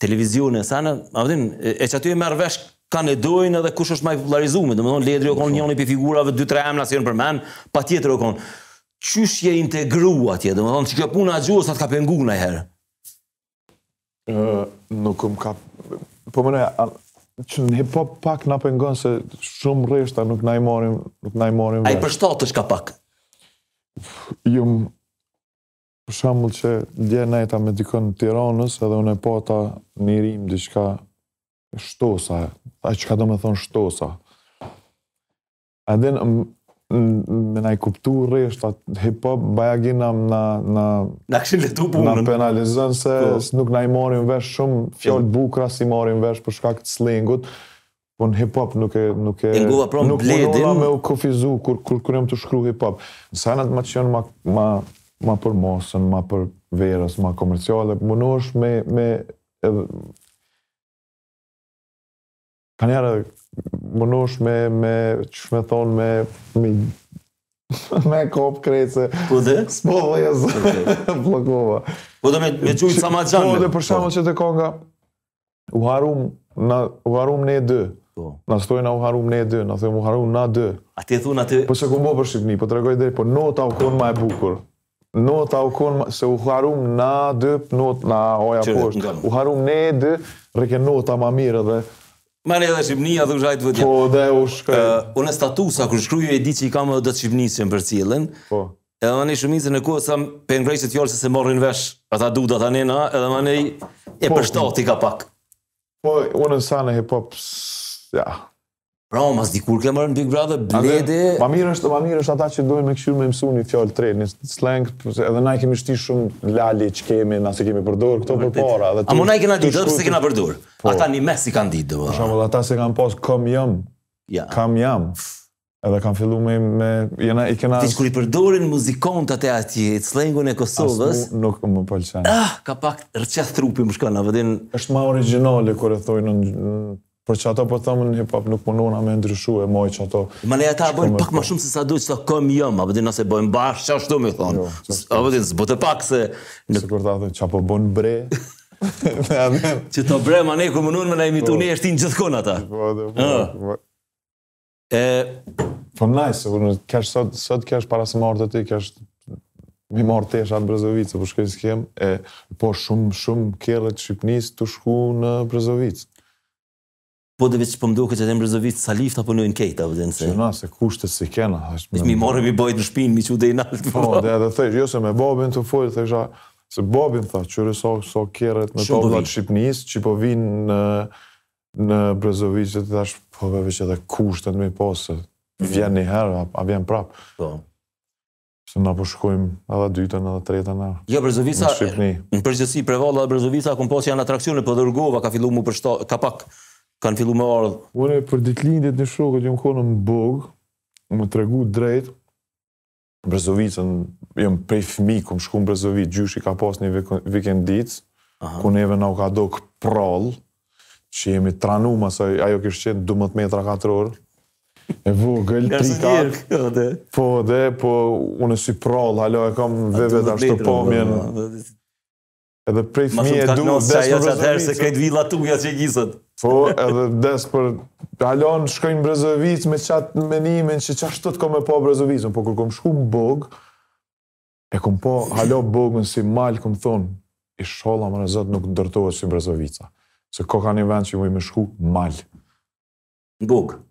televizionin, sa në, a vëdin, e që aty e merr vesh kanë edojnë edhe kush është maj popularizu me, dhe më thonë, ledri o konë njën i pi figurave, 2-3 emna si janë për men, pa tjetër o konë, qysh je integru atje, dhe më thonë, që puna a gjuhë, ka pengu në herë? nuk ka... Po më ne, që në hip-hop pak në pengon se shumë rreshta nuk në i morim nuk në i morim a i për është ka pak? jëm jo, për shambull që dje në e ta me dikon në Tiranës edhe unë e po ta në diçka rim shtosa a që ka do me thonë shtosa a den me na i kuptu rrisht, hip-hop, baja na... Na, na letu punën. Na penalizën se po. nuk na i morim vesh shumë fjollë po. bukra si marim vesh për shkak të slingut. Po në hip-hop nuk e... Nuk e nguva prom Nuk bledin. Nuk me u kofizu kur, kur, kur jam të shkru hip-hop. Në sanat ma qënë ma, ma, ma për mosën, ma për verës, ma komerciale, më është me... me edhe, Kanë jarë mënush me me që shme thon me me me kop krese po de po ja jo, blokova po do me me çuj sa më xhan po de për po. shkakun që të ka nga u harum na u harum ne 2 po na na u harum ne 2 na thon u harum na 2 e thun atë po se ku mbo për shqipni po tregoj deri po nota u kon më e bukur nota u kon se u harum na 2 nota na oja po u harum ne 2 rekë nota më mirë edhe Mani edhe Shqipnia, dhe ushajtë vëtja. Po, dhe u shkaj. Uh, unë e statusa, kërë shkryu e di që i kam edhe të Shqipnisë që më cilën. Po. Edhe mani shumitë në kohë, sam për ngrej që t'jollë se se morrin vesh ata du ata nena, edhe mani e po, shtati ka pak. Po, unë në sanë hip-hop, ja, Pra, o mas dikur ke marrë në Big Brother, bledi... Ma mirë është, ma mirë është ata që dojnë me këshyru me mësu një fjallë tre, një slang, edhe na i kemi shti shumë lali që kemi, na se kemi përdur, këto për para. A mu na i kena ditë, përse kena përdur? Po. Ata një mes i kanë ditë, dëva. Shumë, ata se kanë posë, kam jam, kam jam. Edhe kanë fillu me... me kena... Ti që kur i përdurin muzikon të ati, i të e Kosovës... Asë nuk më pëlqenë. Ah, ka pak është e në Por çato po them në hip hop nuk punon ama ndryshuar më i çato. Ma ne ata bën pak më shumë se sa duhet, sa kom jam, apo di nëse bëjmë bash ashtu mi thon. Apo di zbotë pak se në sigurtatë çapo bën bre. që to bre ma ne ku mundun me na imitoni po. është in gjithkon ata. Po, po, po. E from nice so when cash sod sod cash para se marrë ti kesh mi marr tesh at Brezovicë po shkoj skem e po shumë shumë kerrë të Shqipnisë të shku në Brezovicë. Po, po, po dhe veç po mdo këtë që temë rezovit sa lift apo nuk kejt, apo dhe nëse. Që na, se kushtet si kena. Dhe mi morë mi bojt në shpinë, mi që dhe i naltë. Po. po, dhe edhe thej, jo se me babin të fojt, thej shak, se babin tha, që so, so kjeret në Shum tabla të Shqipnis, që po vinë në, në Brezovic, dhe thash, po veve që edhe kushtet mi po, mhm. vjen një herë, a, a vjen prapë. Po. Se na po shkojmë edhe dytën, edhe tretën herë. Jo, Brezovica, në, në përgjësi, prevalla dhe Brezovica, kom janë atrakcione, po dhe rgova, ka fillu mu për shto, ka pak, kanë fillu me ardhë. Unë për ditë lindit një shokët, jëmë konë në bëgë, më tregu drejt drejtë, Brezovicën, jëm prej fmi, kum shku në Brezovicë, gjyshi ka pas një vikendit, ku neve nga u ka do këprall, që jemi tranu, masaj, ajo kishte qenë 12 metra 4 orë, E vogël, tri Po, dhe, po, unë si prall, halo, e kam veve dhe ashtë të pomjen. Edhe prej fëmije du, dhe së më atëherë se kajtë vila tuaja që gjisat. Po, edhe des për Halon, shkojnë Brezovic me qatë menimin që qa shtët kom me po Brezovicën, po kur kom shku më bog, e kom po halon bogën si malë, kom thonë, i shola më rëzët nuk ndërtohet si Brezovica. Se ko ka një vend që i me shku malë. Në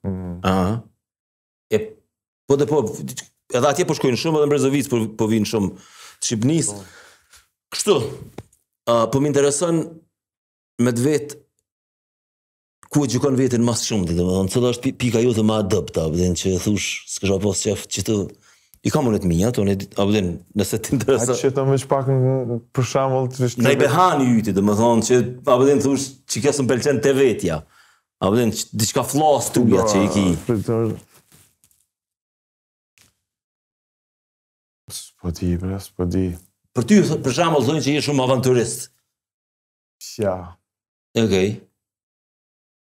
Mm. Aha. E, po dhe po, edhe atje po shkojnë shumë, edhe në Brezovicë po, po vinë shumë të Shqipënisë. Po. Kështu, uh, po më interesën me dvetë ku e gjukon vetin mas shumë, dhe dhe me thonë, cëll është pika ju dhe ma adepta, të me thonë, që është, s'kësha po së qefë, që të, i kam unë e të minja, tonë, e ditë, a bëdin, nëse t'interesat. A qëtëm me që pak në përshamol të rrështë. Në i behani ju të dhe me thonë, që, a bëdin, thush, që kështë në pëlqenë të vetja, a bëdin, që diçka flasë t'uja që i ki. A, a, a, a, a, a, a, a, a, a,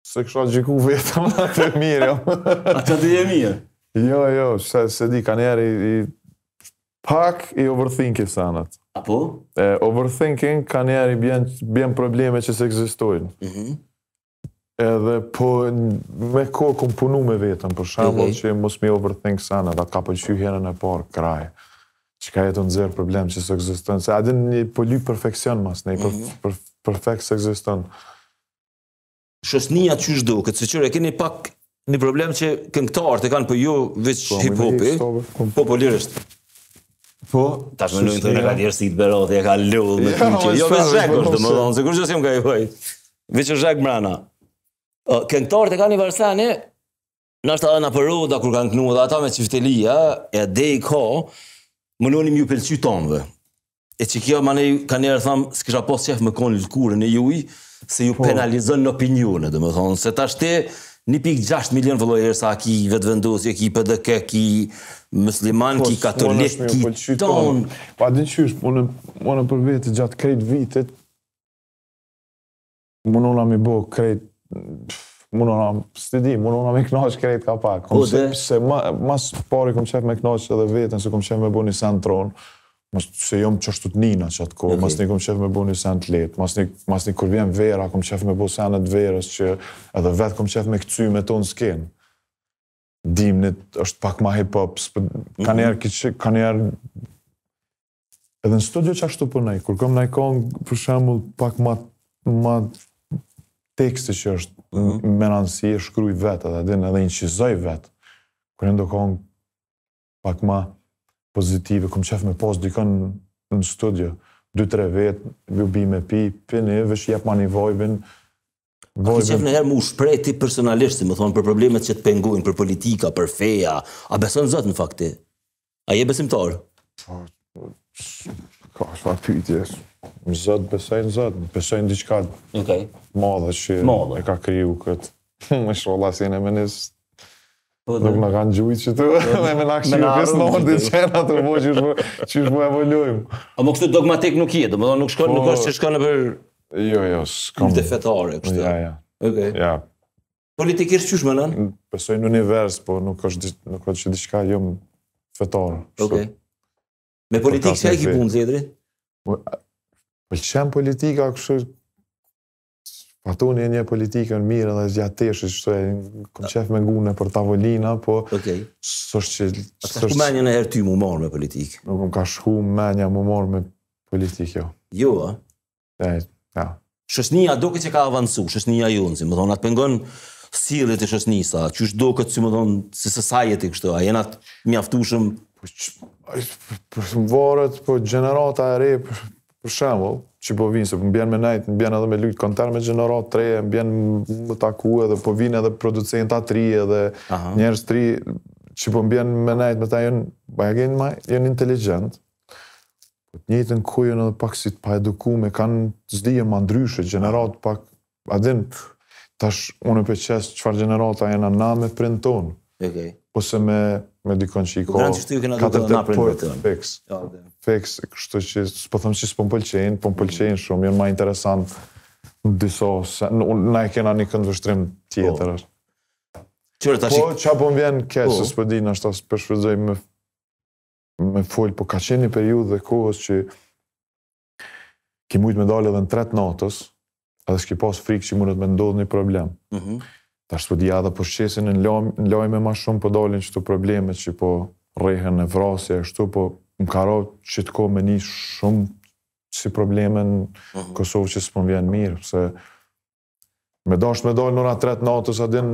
Se kësha gjiku vetëm të e mirë, jo. të atë e mirë? Jo, jo, se, se di, ka njerë i, i pak i overthink i sanat. Apo? E, overthinking ka njerë i bjen, bjen probleme që se egzistojnë. Mm -hmm. Edhe po me ko këm punu me vetëm, për shambo mm -hmm. që mos mi overthink sanat, atë ka po që hjerën e parë, kraj. Që ka jetë në zërë problem që se egzistojnë. Se adin një poly perfekcion mas, një mm -hmm. perfekt se egzistojnë shosnia që shdo, këtë se qërë e keni pak një problem që këngtarët e kanë për ju veç po, hip-hopi, po. po po lirësht. Po, ta shme nëjë të në ka njërë si të berot, e ka lullë me ja, kuqë, jo veç zhek është më dhonë, se kërë që si më ka i vëjtë, veç është zhek mrena. Këngtarët e kanë i varsani, në është adhe në përru, da kur kanë kënu, dhe ata me qiftelia, e dhe i ka, më ju pëlqy tonëve. E që kjo, ma ne, ka njerë thamë, s'kisha pos qef me konë lëkurën e juj, se ju po. penalizon në opinione, dhe më thonë, se ta shte 1.6 milion vëllojër sa ki vetë vendus, jo ki PDK, musliman, aki po, katolik, aki po. ton. Pa dinë qysh, më në për vetë gjatë krejt vitet, më në mi bo krejt, më në nëna, së të di, më në nëna mi knash krejt ka pak. se, se mas pari këmë qef me knash edhe vetën, se këmë qef me bo një sen tronë mos se jom çështut nina çat ko okay. mas ne kom shef me bëni sen të let mas ne mos ne kur vjen vera kum shef me bëu sen të verës që edhe vet kom shef me kthy me ton skin dimnit është pak më hip hop kanë mhm. er kish kanë er edhe në studio çashtu punoj po kur kom ndaj kong për shembull pak më më tekste që është mm -hmm. me e shkruaj vetë edhe edhe incizoj vet kur ndo kong pak më ma pozitive, kom qef me pos dikon në studio, 2-3 vetë, ju bi me pi, pini, vesh jep ma një vojvin, A ti qef në herë mu shprej ti personalisht, si më thonë, për problemet që të pengojnë, për politika, për feja, a beson zëtë në fakti? A je besimtar? Po, ka është fatë Në zëtë besojnë zëtë, në diçka okay. madhe që e ka kriju këtë, më shrolla si në menisë Po nuk në kanë gjujtë që të po dhe me në kështë që së nërë ditë qenë atë të bojë që është mu evoluim. A më kështë dogmatik nuk i e, dhe më nuk shkonë, nuk po- është që shkonë për... Jo, jo, s'kam... Nuk të fetare, kështë. Ja, ja. Oke. Ja. Politikirë që shmë nënë? Pesoj në univers, po nuk është nuk është që diçka jo më fetare. Oke. Me politikë që e ki punë, zedri? Po që politika, kështë Ma e një politikën mirë dhe zja të shë që e këmë qefë me ngune për tavolina, po... Okej. sështë që... Ka shku menja në herë ty më morë me politikë? Nuk më ka shku menja më morë me politikë, jo. Jo, a? Ja, ja. Shësnia do që ka avancu, shësnia ju në si, më thonë, atë pëngon sirët e shësnisa, që është do që më thonë, si sësajet e kështë, a jenë atë mjaftu Po që... Po që më varët, po gjenerata e re, për shemë, që po vinë, se po mbjen me najtë, mbjen edhe me lukët kontar me gjenoro, tre, mbjen më taku edhe, po vinë edhe producenta ta tri edhe njerës tri, që po mbjen me najtë me ta, jenë, ba e genë ma, jenë inteligent, njëtë po në kujën edhe pak si të pa edukume, kanë zdije ma ndryshe, gjenerat pak, adin, tash, unë për qesë, qëfar gjenerata jena na me printon, okay. po se me, me dikon që i ko... Grandë që shtu ju kena duke dhe napërin për të dhe dhe dhe dhe dhe dhe po dhe dhe dhe dhe dhe dhe dhe dhe dhe dhe dhe dhe dhe dhe dhe se na e kena një këndvështrim po. tjetër Po, qa po më vjenë kesë, së së përdi, në ashtë asë përshvërdoj me me full, po ka qenë një periud dhe kohës që ki mujtë me dalë edhe në tretë natës, edhe s'ki pas frikë që mundet me ndodhë një problem. Mhm. Ta shpo dija dhe po shqesin në lojme ma shumë, po dolin që të probleme që po rehen në vrasi e shtu, po më karo që të ko me një shumë si probleme në mhm. Kosovë që së po më vjenë mirë, pëse Me dash me dojnë nëna tret natës, a din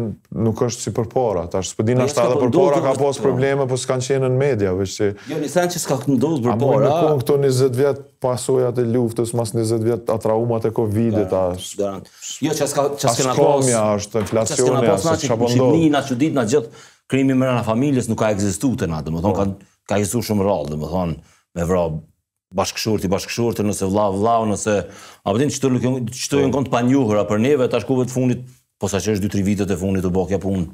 nuk është si për para. Ta është përdin ashtë edhe po për para ka pos probleme, po s'kanë qenë në media. Jo, një sen që s'ka këtë ndodhë për para. A mojnë në këto 20 vjetë pasojat e luftës, mas 20 vjetë a traumat e Covidit. Jo, që s'ka në pos... Ashtë komja, ashtë inflacionja, ashtë që s'ka Në Shqipni, në që ditë, në gjithë krimi mërë në familjes nuk ka egzistu të na, dhe thonë, po. ka shumë më thonë, me vrabë bashkëshurti bashkëshurti nëse vlla vlla nëse a vetin po çto nuk çto janë kont panjuhura për neve tash kuve të fundit po sa që është 2-3 vite të fundit u bë kjo punë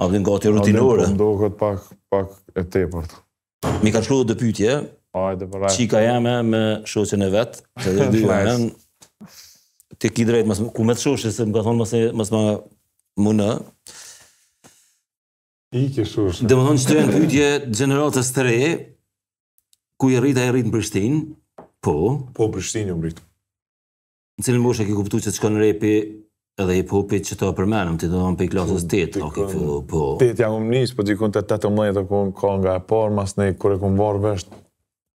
a vetin po gati rutinore do të pak pak e tepërt mi ka shkruar dy pyetje hajde para çika jamë me shoqën e vet të dy janë ti ki drejt mos ku me shoqë se më ka thonë mos mos më mundë Ike shush. Dhe më thonë në gjeneratës të re, ku i rrit a rrit në Prishtinë, Po. Po, Prishtinë jo më rritu. Në cilën moshe ke kuptu që të në repi edhe i popit që të përmenëm, ti do të dhëmë për i klasës 8, ok, po. 8 jam më po të të 18 të mëjë ku ka nga e parë, mas në i kërë e ku më barë vështë,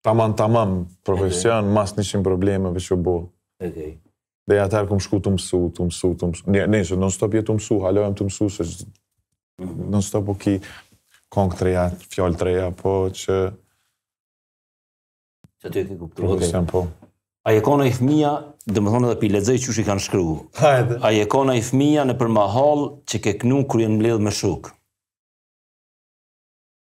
taman aman të profesion, mas në qimë probleme vë që bo. Dhe atëherë ku më shku të mësu, të mësu, të mësu, të mësu, nësë, nënë stop jetë të mësu, halë të mësu, nënë stop u ki, të reja, të reja, po që, Se ty e ke kuptuar. Po, sjam po. A e kona i fëmia, dhe më thonë edhe për i ledzej që shi kanë shkru. A e kona i fëmia në përmahal që ke knu kër jenë mledh me shuk?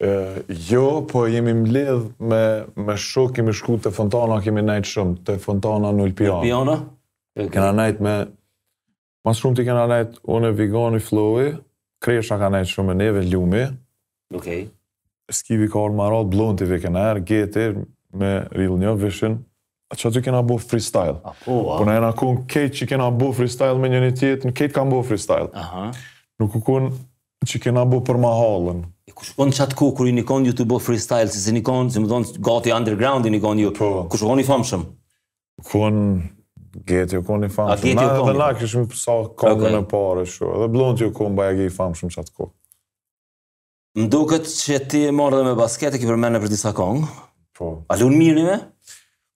Uh, jo, po jemi mledh me, me shuk, kemi shku të fontana, kemi najtë shumë, të fontana në ulpiona. Ulpiona? Kena najtë me... Mas shumë ti kena najtë, unë e vigoni flowi, kresha ka najtë shumë e neve, ljumi. Okej. Okay. Skivi ka orë marat, blonti vi erë, me Real New Vision, a që aty kena bu freestyle. A po, a? Po na kun kejt që kena bu freestyle me një një tjetë, në kejt kam bu freestyle. Aha. Nuk u kun që kena bu për mahalën. E ku shkon që atë ku, kur i një nikon ju të bu freestyle, si se nikon, si më thonë, gati underground i një nikon ju, po. ku shkon i famshëm? Kun... Geti u konë i famshëm. A geti u kun i famshëm? Na kongën okay. e pare, shu. Edhe blond ju konë bëja gje i famshëm që atë ku. Më duket që ti e morë dhe me basket e ki përmene për disa kongë. Po. A lun mirë një me?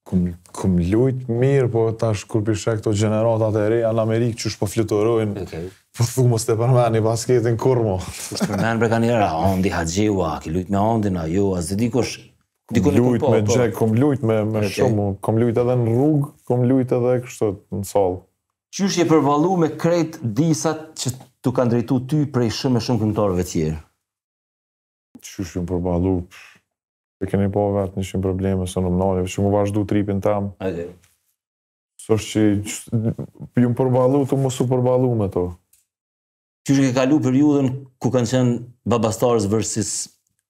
Kum, kum lujt mirë, po tash kur përshë këto gjeneratat e reja në Amerikë që shpo po okay. po thu mos të përmeni basketin kur mo. Së të përmeni për kanë njëra, Andi Hadjiwa, ki lujt me Andi na jo, a zë dikosh... Kum lujt po, me po. Gjek, kum lujt me shumë, kum lujt edhe në rrugë, kum lujt edhe kështë në salë. Qysh je përvalu me krejt disat që të kanë drejtu ty prej shumë e shumë këntarëve tjerë? Qysh je përballu? E keni po vetë njëshin probleme së në mënoni, që më vazhdu tripin tam. Ajde. Së është që, që ju më përbalu, të më su përbalu me to. Që është ke kalu periudën ku kanë qenë babastarës versus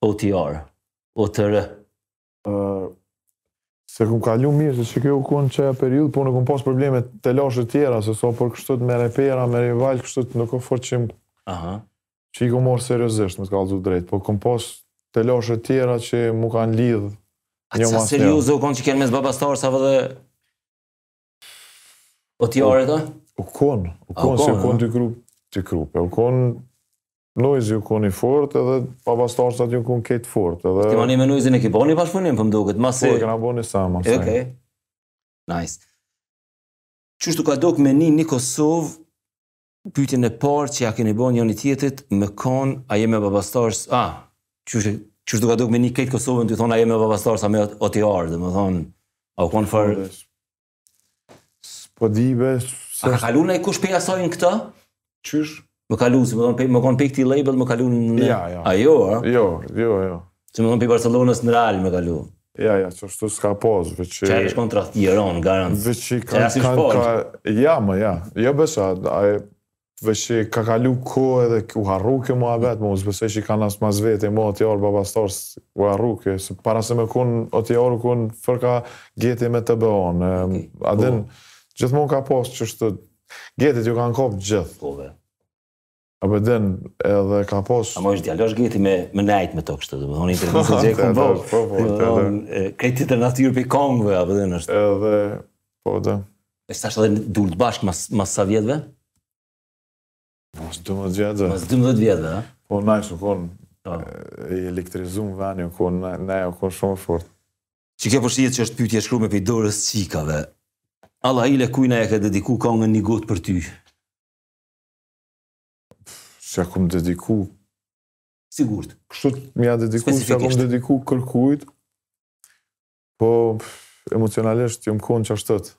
OTR, OTR? Uh, se këm kalu mirë, se që kjo kënë që e periudë, po në këm pas probleme të lashë të tjera, se so për kështët me repera, me revalë, kështët nuk këmë forë që, që i këmë morë seriosisht, më të kalëzut drejt, po këmë të tjera që mu kanë lidhë një jo mas njërë. A sa u konë që kënë mes babastarës sa vëdhe... O t'i orë të? U konë, u konë, si u konë t'i krupe, t'i krupe, u konë... Nojzi u konë i fort edhe babastarës atë ju konë ketë fort edhe... Ti ma një me nojzi në k'i i pashpunim për po mduket, ma se... Po, e këna boni një sa, ma se... okej, nice. Qështu ka dokë me një një Kosovë, pyytin e parë që ja keni bo një një tjetit, me konë, a jeme babastarës... A, qështë qështë duka duke me një këtë Kosovën, të thonë a me e sa me OTR, dhe më thonë, a u konë fërë... Po dive... A ka kalu në kush pe sojnë këta? Qysh? Më kalu, si më thonë, më konë pe këti label, më kalu në... Ja, ja. A jo, a? Jo, jo, jo. Si më thonë, pe Barcelonës në Real më kalu. Ja, ja, që është të s'ka posë, veqë... Që e është kontrat tjeron, garantë. Veqë i e Ja, më, ja. Jo, besa, Vëshë që ka kalu ko edhe u harru kjo mua vetë, mu zbësej që i kanë asë mas vetë, i mua të jorë babastor u harru kjo, se para se me kun, o të jorë kun fërka gjeti me të bëonë. Okay. Adin, po. gjithë ka posë që shtë, geti t'ju kanë kopë gjithë. Po dhe. A për po din, edhe ka posë... A mo është djallosh gjeti me, me najtë me të kështë, dhe më thonë i të rëmë të gjekë në bërë. Po, po, po, Kretë të natyrë për kongëve, a për po din është. Edhe, po, dhe. E sa shtë dhe të bashkë mas, mas sa vjetëve? Mas 12 vjetë. Mas 12 vjetë, a? Po, nëjë po. shumë konë i elektrizumë vani, në konë nëjë, o konë shumë fort. Që ke përshqijet që është pytje shkru me pejdorës qikave, Alla Ile kujna e ke dediku kongën një gotë për ty? Që akum dediku? Sigurt. Kështu të mja dediku, që akum dediku kërkujt, po emocionalisht jë më konë që ashtët.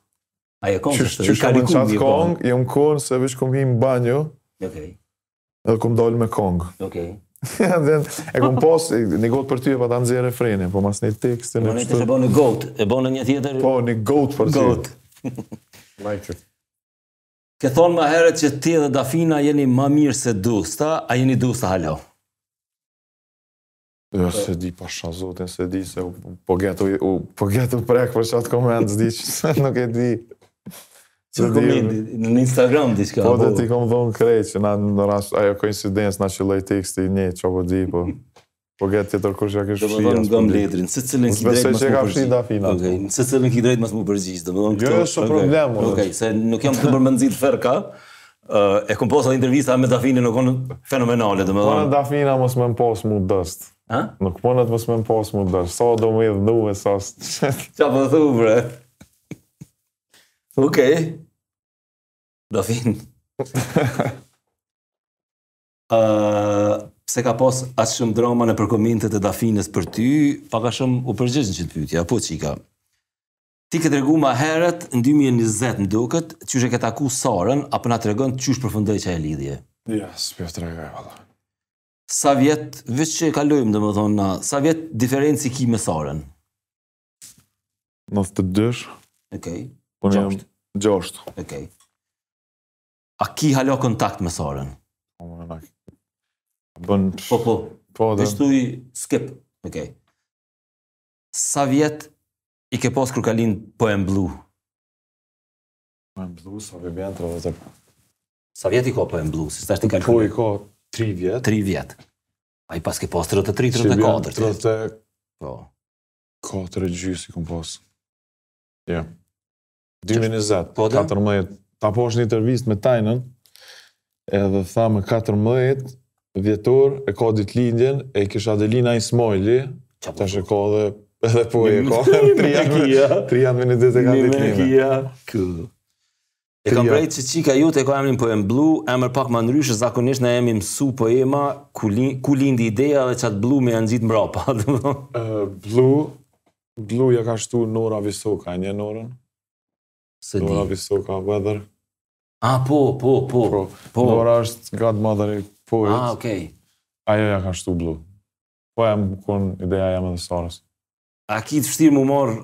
A je konë që ashtët? Që shumë në qatë kongë, jë më konë se vishë kom hi më banjo, Okej. Okay. Dhe kom dalë me kong. Okej. Okay. e kom pos, një gotë për ty e pa ta nëzirë e frenin, po mas një tekst e një po, qëtë. një të bënë një gotë, e bënë një tjetër? Po, një gotë për ty. Gotë. like it. Ke thonë më herët që ti dhe Dafina jeni më mirë se dusta, a jeni dusta halo? Jo, se di pa shan zotin, se di se u, po getu, u, po getu po për qatë komend, zdi që nuk e di. Që të komi në Instagram t'i shka, po? Po dhe ti kom dhonë krej që na në rash... Ajo koincidencë na që lej teksti një që o bodi, po... Po gëtë tjetër kërë që a kështë shia... Do më dhonë në gëmë letrin, se cilën ki drejtë mas më përgjit. Se cilën ki drejt mas më përgjit, do më dhonë jo, këto... Jo, është problem, mërë. Ok, se nuk jam të përmëndzit ferka, ka... E kom posa dhe intervjisa me Dafini nuk onë fenomenale, do më dhonë. Po në Dafina mos më posë mu dërst. Nuk po në mos më posë mu dërst. Sa do më i dhënu e sas... Qa përë po thuvë, bre? Ok, do vin. Uh, pse ka pas as shumë drama në përkomintet e dafinës për ty, pak a shumë u përgjëzën që të pytja, po qika. Ti këtë regu ma herët, në 2020 më duket, që shë këtë aku sarën, apo nga të regon që shë përfundoj që e lidhje? Ja, së s'pjo të regaj, valla. Sa vjetë, vështë që e kalojmë, dhe më thonë, na, sa vjetë diferenci ki me sarën? Në të dësh. Okej. Okay. Gjosht. Okej. Okay. A ki halo kontakt me Thorën? Po, bën... Po, po. Po, dhe... Vështu i skip. Okej. Okay. Sa vjet i ke pos kër ka lindë Poem Blue? Poem Blue, sa vjet bëjën të Sa vjet i ko Poem Blue? Si stashtë Po i ko 3 vjet. 3 vjet. A i pas ke pos 33, 34. 34. Po. 4 gjysë i kom pos. Ja. 2020, 14 ta po është një intervjist me tajnën, edhe tha 14 vjetur, e ka ditë lindjen, e kisha dhe lina i smojli, është po e ka dhe, edhe po e ka dhe, tri janë me një dhe dhe kanë lindjen. Një me kia, kë... E kam brejtë që qika ju të e ka emrin po e mblu, emrë pak ma nëryshë, zakonisht në emi mësu poema, ku, ku lindi ideja dhe qatë blu me janë gjitë mrapa. Blu, blu ja ka shtu Nora Visoka, një Norën. Së di. Dora viso ka weather. A, po, po, po. Pro. po. Dora po. është godmother e poet. A, okej. Okay. Ajo ja ka shtu blu. Po e më ideja jam edhe sorës. A ki të fështirë mu morë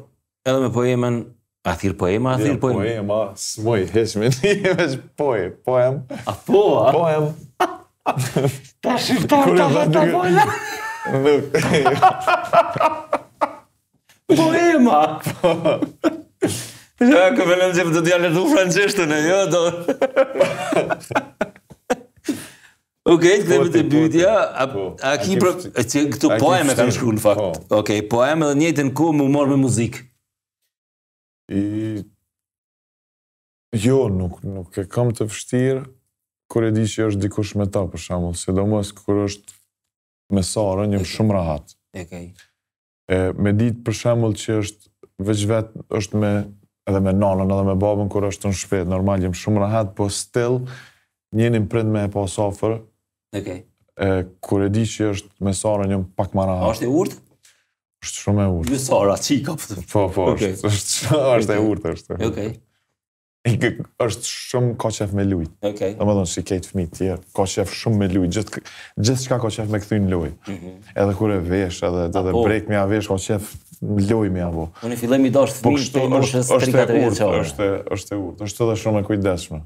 edhe me poemen, a thirë poema, a thirë jo, poema? Poema, s'moj, mëj, me një, hesh poe, poem. A po, a? Poem. Ta shqiptar të dhe të Nuk. Poema. Poema. Ja, ka me lëndë që për të t'ja lërdu franqeshtën jo, do... Ok, të dhe të bytja, po. a, a ki pro... Këtu poem e kam shkruar në fakt. Po. Ok, poem edhe njëtën ku më morë me muzikë. I... Jo, nuk, nuk e kam të fështirë, kur e di që është dikush me ta, për shembull, se do kur është me sara, njëmë okay. shumë rahat. Okay. E, me ditë, për shembull që është veç vetë, është me edhe me nanën, edhe me babën kur është në shpejt, normal jam shumë rahat, po still më prind me e pas ofër. Okej. Okay. E, kur e di që është me Sara njëm pak më rahat. është e urtë? është shumë e urtë. Me Sara, qika pëtë? Po, po, është, okay. është, është, është, është e urtë, është. Okej. Okay është shumë koqef me luj. Okay. Në më dhënë që i kejtë fmi tjerë, koqef shumë me luj, gjithë gjith shka koqef me këthin luj. Mm -hmm. Edhe kur e vesh, edhe, po. edhe brejt me a vesh, koqef me luj me a Unë Në në fillem i do po është fmi të i mërshës 3-4 vjetë qore. Është e urt, është e urt, është është edhe shumë e kujdeshme.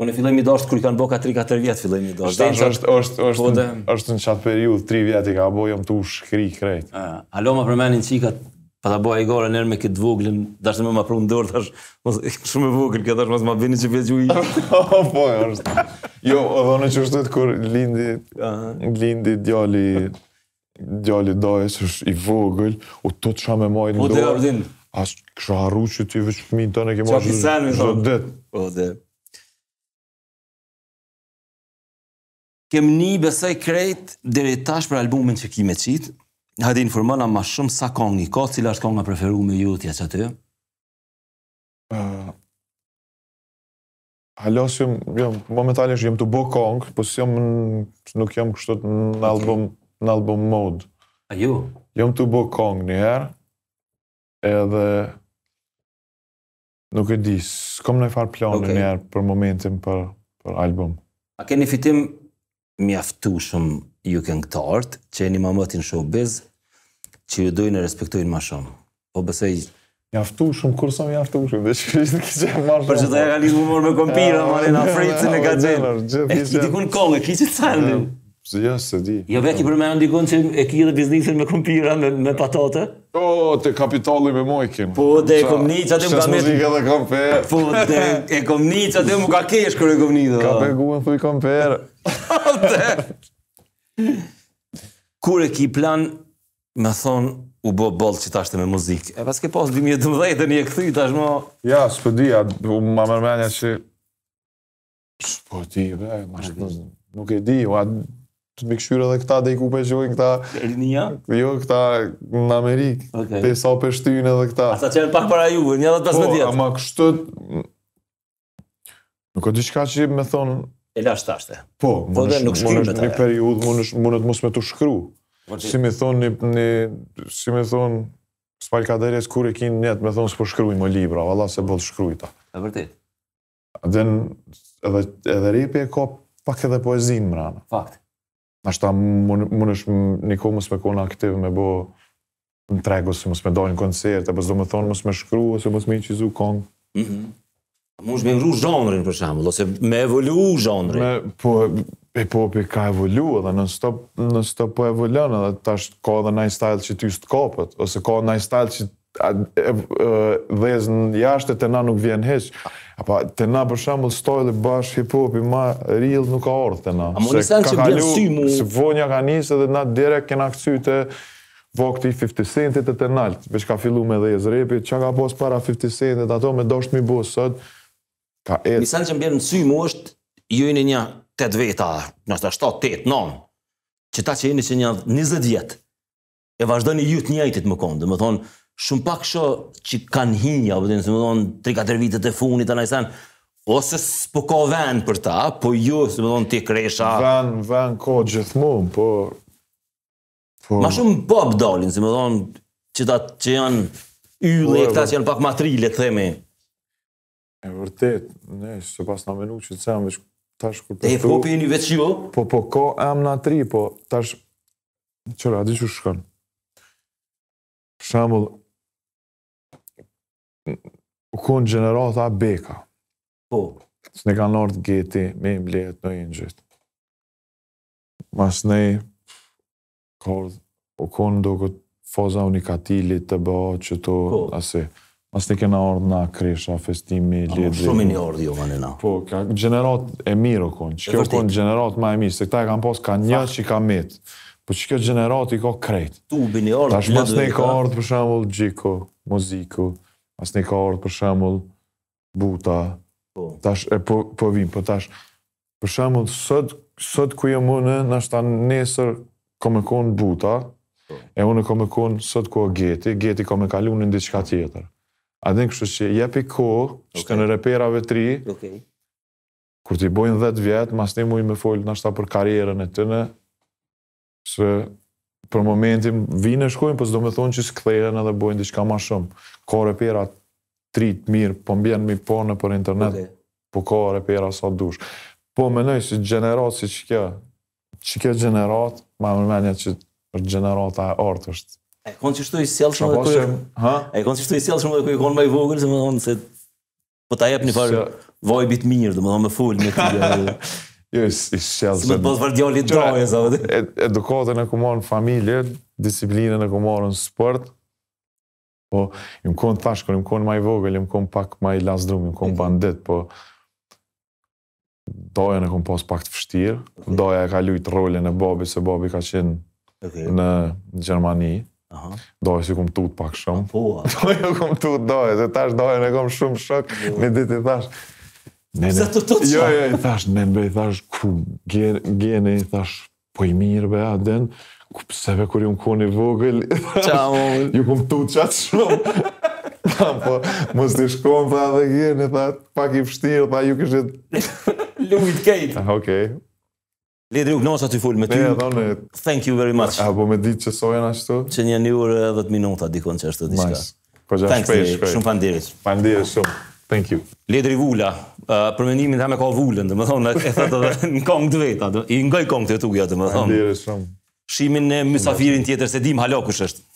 Unë në fillem i do është kër i kanë boka 3-4 vjetë, fillem i do është. është është, është, është, është, është në në në në në në në në në në në në në në në në në pa ta bëj gola nën me këtë voglën, dashëm më ma prun dorë tash, mos shumë e vogël kjo tash mos ma bëni çfarë ju. Po, është. Jo, edhe në është kur lindi, ëh, lindi djali djali dojë që është i vogël, u të të shamë e në dorë. Po, Ashtë kësha harru ti ty vëqë tonë që tënë e ke Po, dhe. Kem një besaj krejt dhe tash për albumin që ki me qitë. Hajde informona ma shumë sa kong i ka, cila është konga preferu me ju tja që të ju? Uh, Alos, momentalisht është të bo kong, po si nuk jom kështot në album, në album mode. A ju? Jëm të bo kong një herë, edhe nuk e di, s'kom në e farë planë okay. njerë për momentin për, për album. A keni fitim mjaftu shumë ju kënë këta artë, që e një mamët në shumë që ju dujnë e respektojnë ma shumë. Po bëse i... shumë, kur sa shumë, dhe që kërështë në kështë marë shumë. Për që të e ka një humor me kompira, ma marina, ja, frejtë në ka gjenë. E ki ti ku kongë, e ki që të sanë në? ja, se di. Jo vetë i për me ndikon që e ki dhe biznisën me kompira, me, me patate? O, po, oh, kapitali me po, po, dhe e kom një që atë më ka Po, dhe e kom një që atë më ka kesh kërë e kom një dhe. Ka për gu thuj Kur e ki plan, me thonë, u bë bolë që tashtë me muzikë. E pas ke pas 2012, një e këthy, tashmo... Ja, s'pë di, a u ma mërmenja që... S'pë po, di, bre, ma shpë... Nuk e di, u a... Të më këshyre dhe këta dhe i kupe që ujnë këta... Erinia? Jo, këta në Amerikë. Okay. i sa o peshtyjnë edhe këta. Asa që e pak para ju, një dhe të pas po, me djetë. Po, ama kështët... Nuk e di shka që me thonë e lashtashte. Po, po dhe nuk shkrim në periud, mund të mos më të shkruaj. Si me thonë, një, një, si me thon s'pal kur e kinë njetë, me thonë s'po shkrujmë o libra, valla se bëllë po shkrujta. E vërtit. Dhe edhe, edhe ripi e ka pak edhe poezin më rana. Fakt. Ashta mund është një kohë mësë me kona aktiv me bo në tregu, se mos me dojnë koncert, e pësë po do më thonë mësë me shkru, ose mos me i qizu kongë. Mm -hmm. Mund me ngru zhonrin për shembull ose me evolu zhonrin. Me po e popi ka evolu edhe non stop non stop po evoluon edhe tash ka edhe një style që ty st kopët ose ka një style që dhe jashtë të na nuk vjen heq. Apo të na për shembull style bash hip hop i ma real nuk ka ardhur te na. A mund të thënë se sy mu. Se vonja ka njësë edhe na direkt kena të vokti 50 centit të të naltë, veç ka fillu me dhe jezrepit, që ka pos para 50 centit, ato me dosht mi bu sot, Pa, e... Misan që më bjerë në sy mu është, ju jeni një të veta, nështë ashtë të të të që ta që jeni që një 20 vjetë, e vazhdo një jutë njajtit më kondë, dhe më thonë, shumë pak shë që kanë hinja, dhe më thonë, 3-4 vitet e funit, të najsan, ose s'po ka ven për ta, po ju, dhe më thonë, ti kresha... Ven, ven ko gjithmonë, po... po... Ma shumë pop dalin, dhe më thonë, që ta që janë yllë po, e këta që janë pak matrile, të themi, E vërtet, ne, se pas nga menu që të sem, vëshku, tash kur përtu... E po për një veç qivo? Po, po, ka em në atri, po, tash... Qëra, di që shkën? Shemull... U kënë gjenerat a beka. Po. Së ne ka në ardhë geti, me i mlejët, me i në gjithë. Mas ne... Kërë, u kënë do këtë faza unikatili të bëhë që to... Po. Asi. As të kena ordë na, krisha, festimi, ledri... Shumë i një ordë, jo, vanë Po, ka generat e mirë, konë. Që kjo konë generat ma e mirë, se këta e kam pos, ka një Fak. që ka mitë. Po që kjo generat i ka krejtë. Tu, bini ordë, ledri... Ta shumë ka ordë, për shemull, gjiko, muziku. As të ka ordë, për shemull, buta. Po. Tash, e po, po vim, po tash, për shemull, sot, sot ku jëmë unë, nështë anë nesër, kom e konë buta, po. e unë kom e konë sot ku o geti, geti kom e kalunin diçka tjetër. A dhe në kështu që jepi ko, që okay. të në reperave tri, okay. kur t'i bojnë 10 vjetë, mas një mujnë me folë nështa për karjerën e të në, se për momentin vinë e shkojnë, për po s'do me thonë që s'kthejën edhe bojnë diçka ma shumë. Ko repera tri të mirë, po mbjenë mi po për internet, okay. po ko repera sa dush. Po nëjë si generatë si që kjo, që kjo generatë, ma më menja që është generata e artë është E kon që i sjellë shumë dhe kuj... E kon që shtu i sjellë shumë dhe kuj kon më i vogël, se më thonë se... Po ta jep një farë vojbit mirë, dhe më thonë me full me të Jo, i shjellë shumë. më të posë farë djoli të sa vëti. Edukatën e kumon familje, disiplinën e kumon në sport, po im konë thashko, im konë më i vogël, im konë pak më i lasdrum, im konë mhm. bandit, po... Doja në kom pas pak të fështirë, doja e ka lujtë rolin e babi, se babi ka qenë në Gjermani. Aha. Dojë si kum tut pak shumë. Po, a. Dojë jo, kum tut, dojë, dhe tash dojë në kom shumë shok, jo. me ditë i thash. Ne, ne, të të Jo, jo, i thash, ne mbe, i thash, ku gjeni, i thash, po i mirë, be, aden ku pseve kur ju në koni vogël, ju kum tut qatë shumë. po, mos t'i shkom, tha, pra, dhe gjeni, tha, pak i pështirë, tha, ju kështë... Lumit kejtë. Ah, okej. Okay. Ledri u gnoza ti fol me ty. Thank you very much. Apo me ditë që sojën ashtu. Që një orë edhe 10 minuta dikon që ashtu diçka. Po ja Shumë falënderit. Falënderit shumë. Thank you. Ledri Vula, për mendimin tha me ka vulën, domethënë e thotë dhe në kong të vetat. I ngoj kong të tuaj domethënë. Falënderit shumë. Shimin në mysafirin tjetër se dim halo kush është.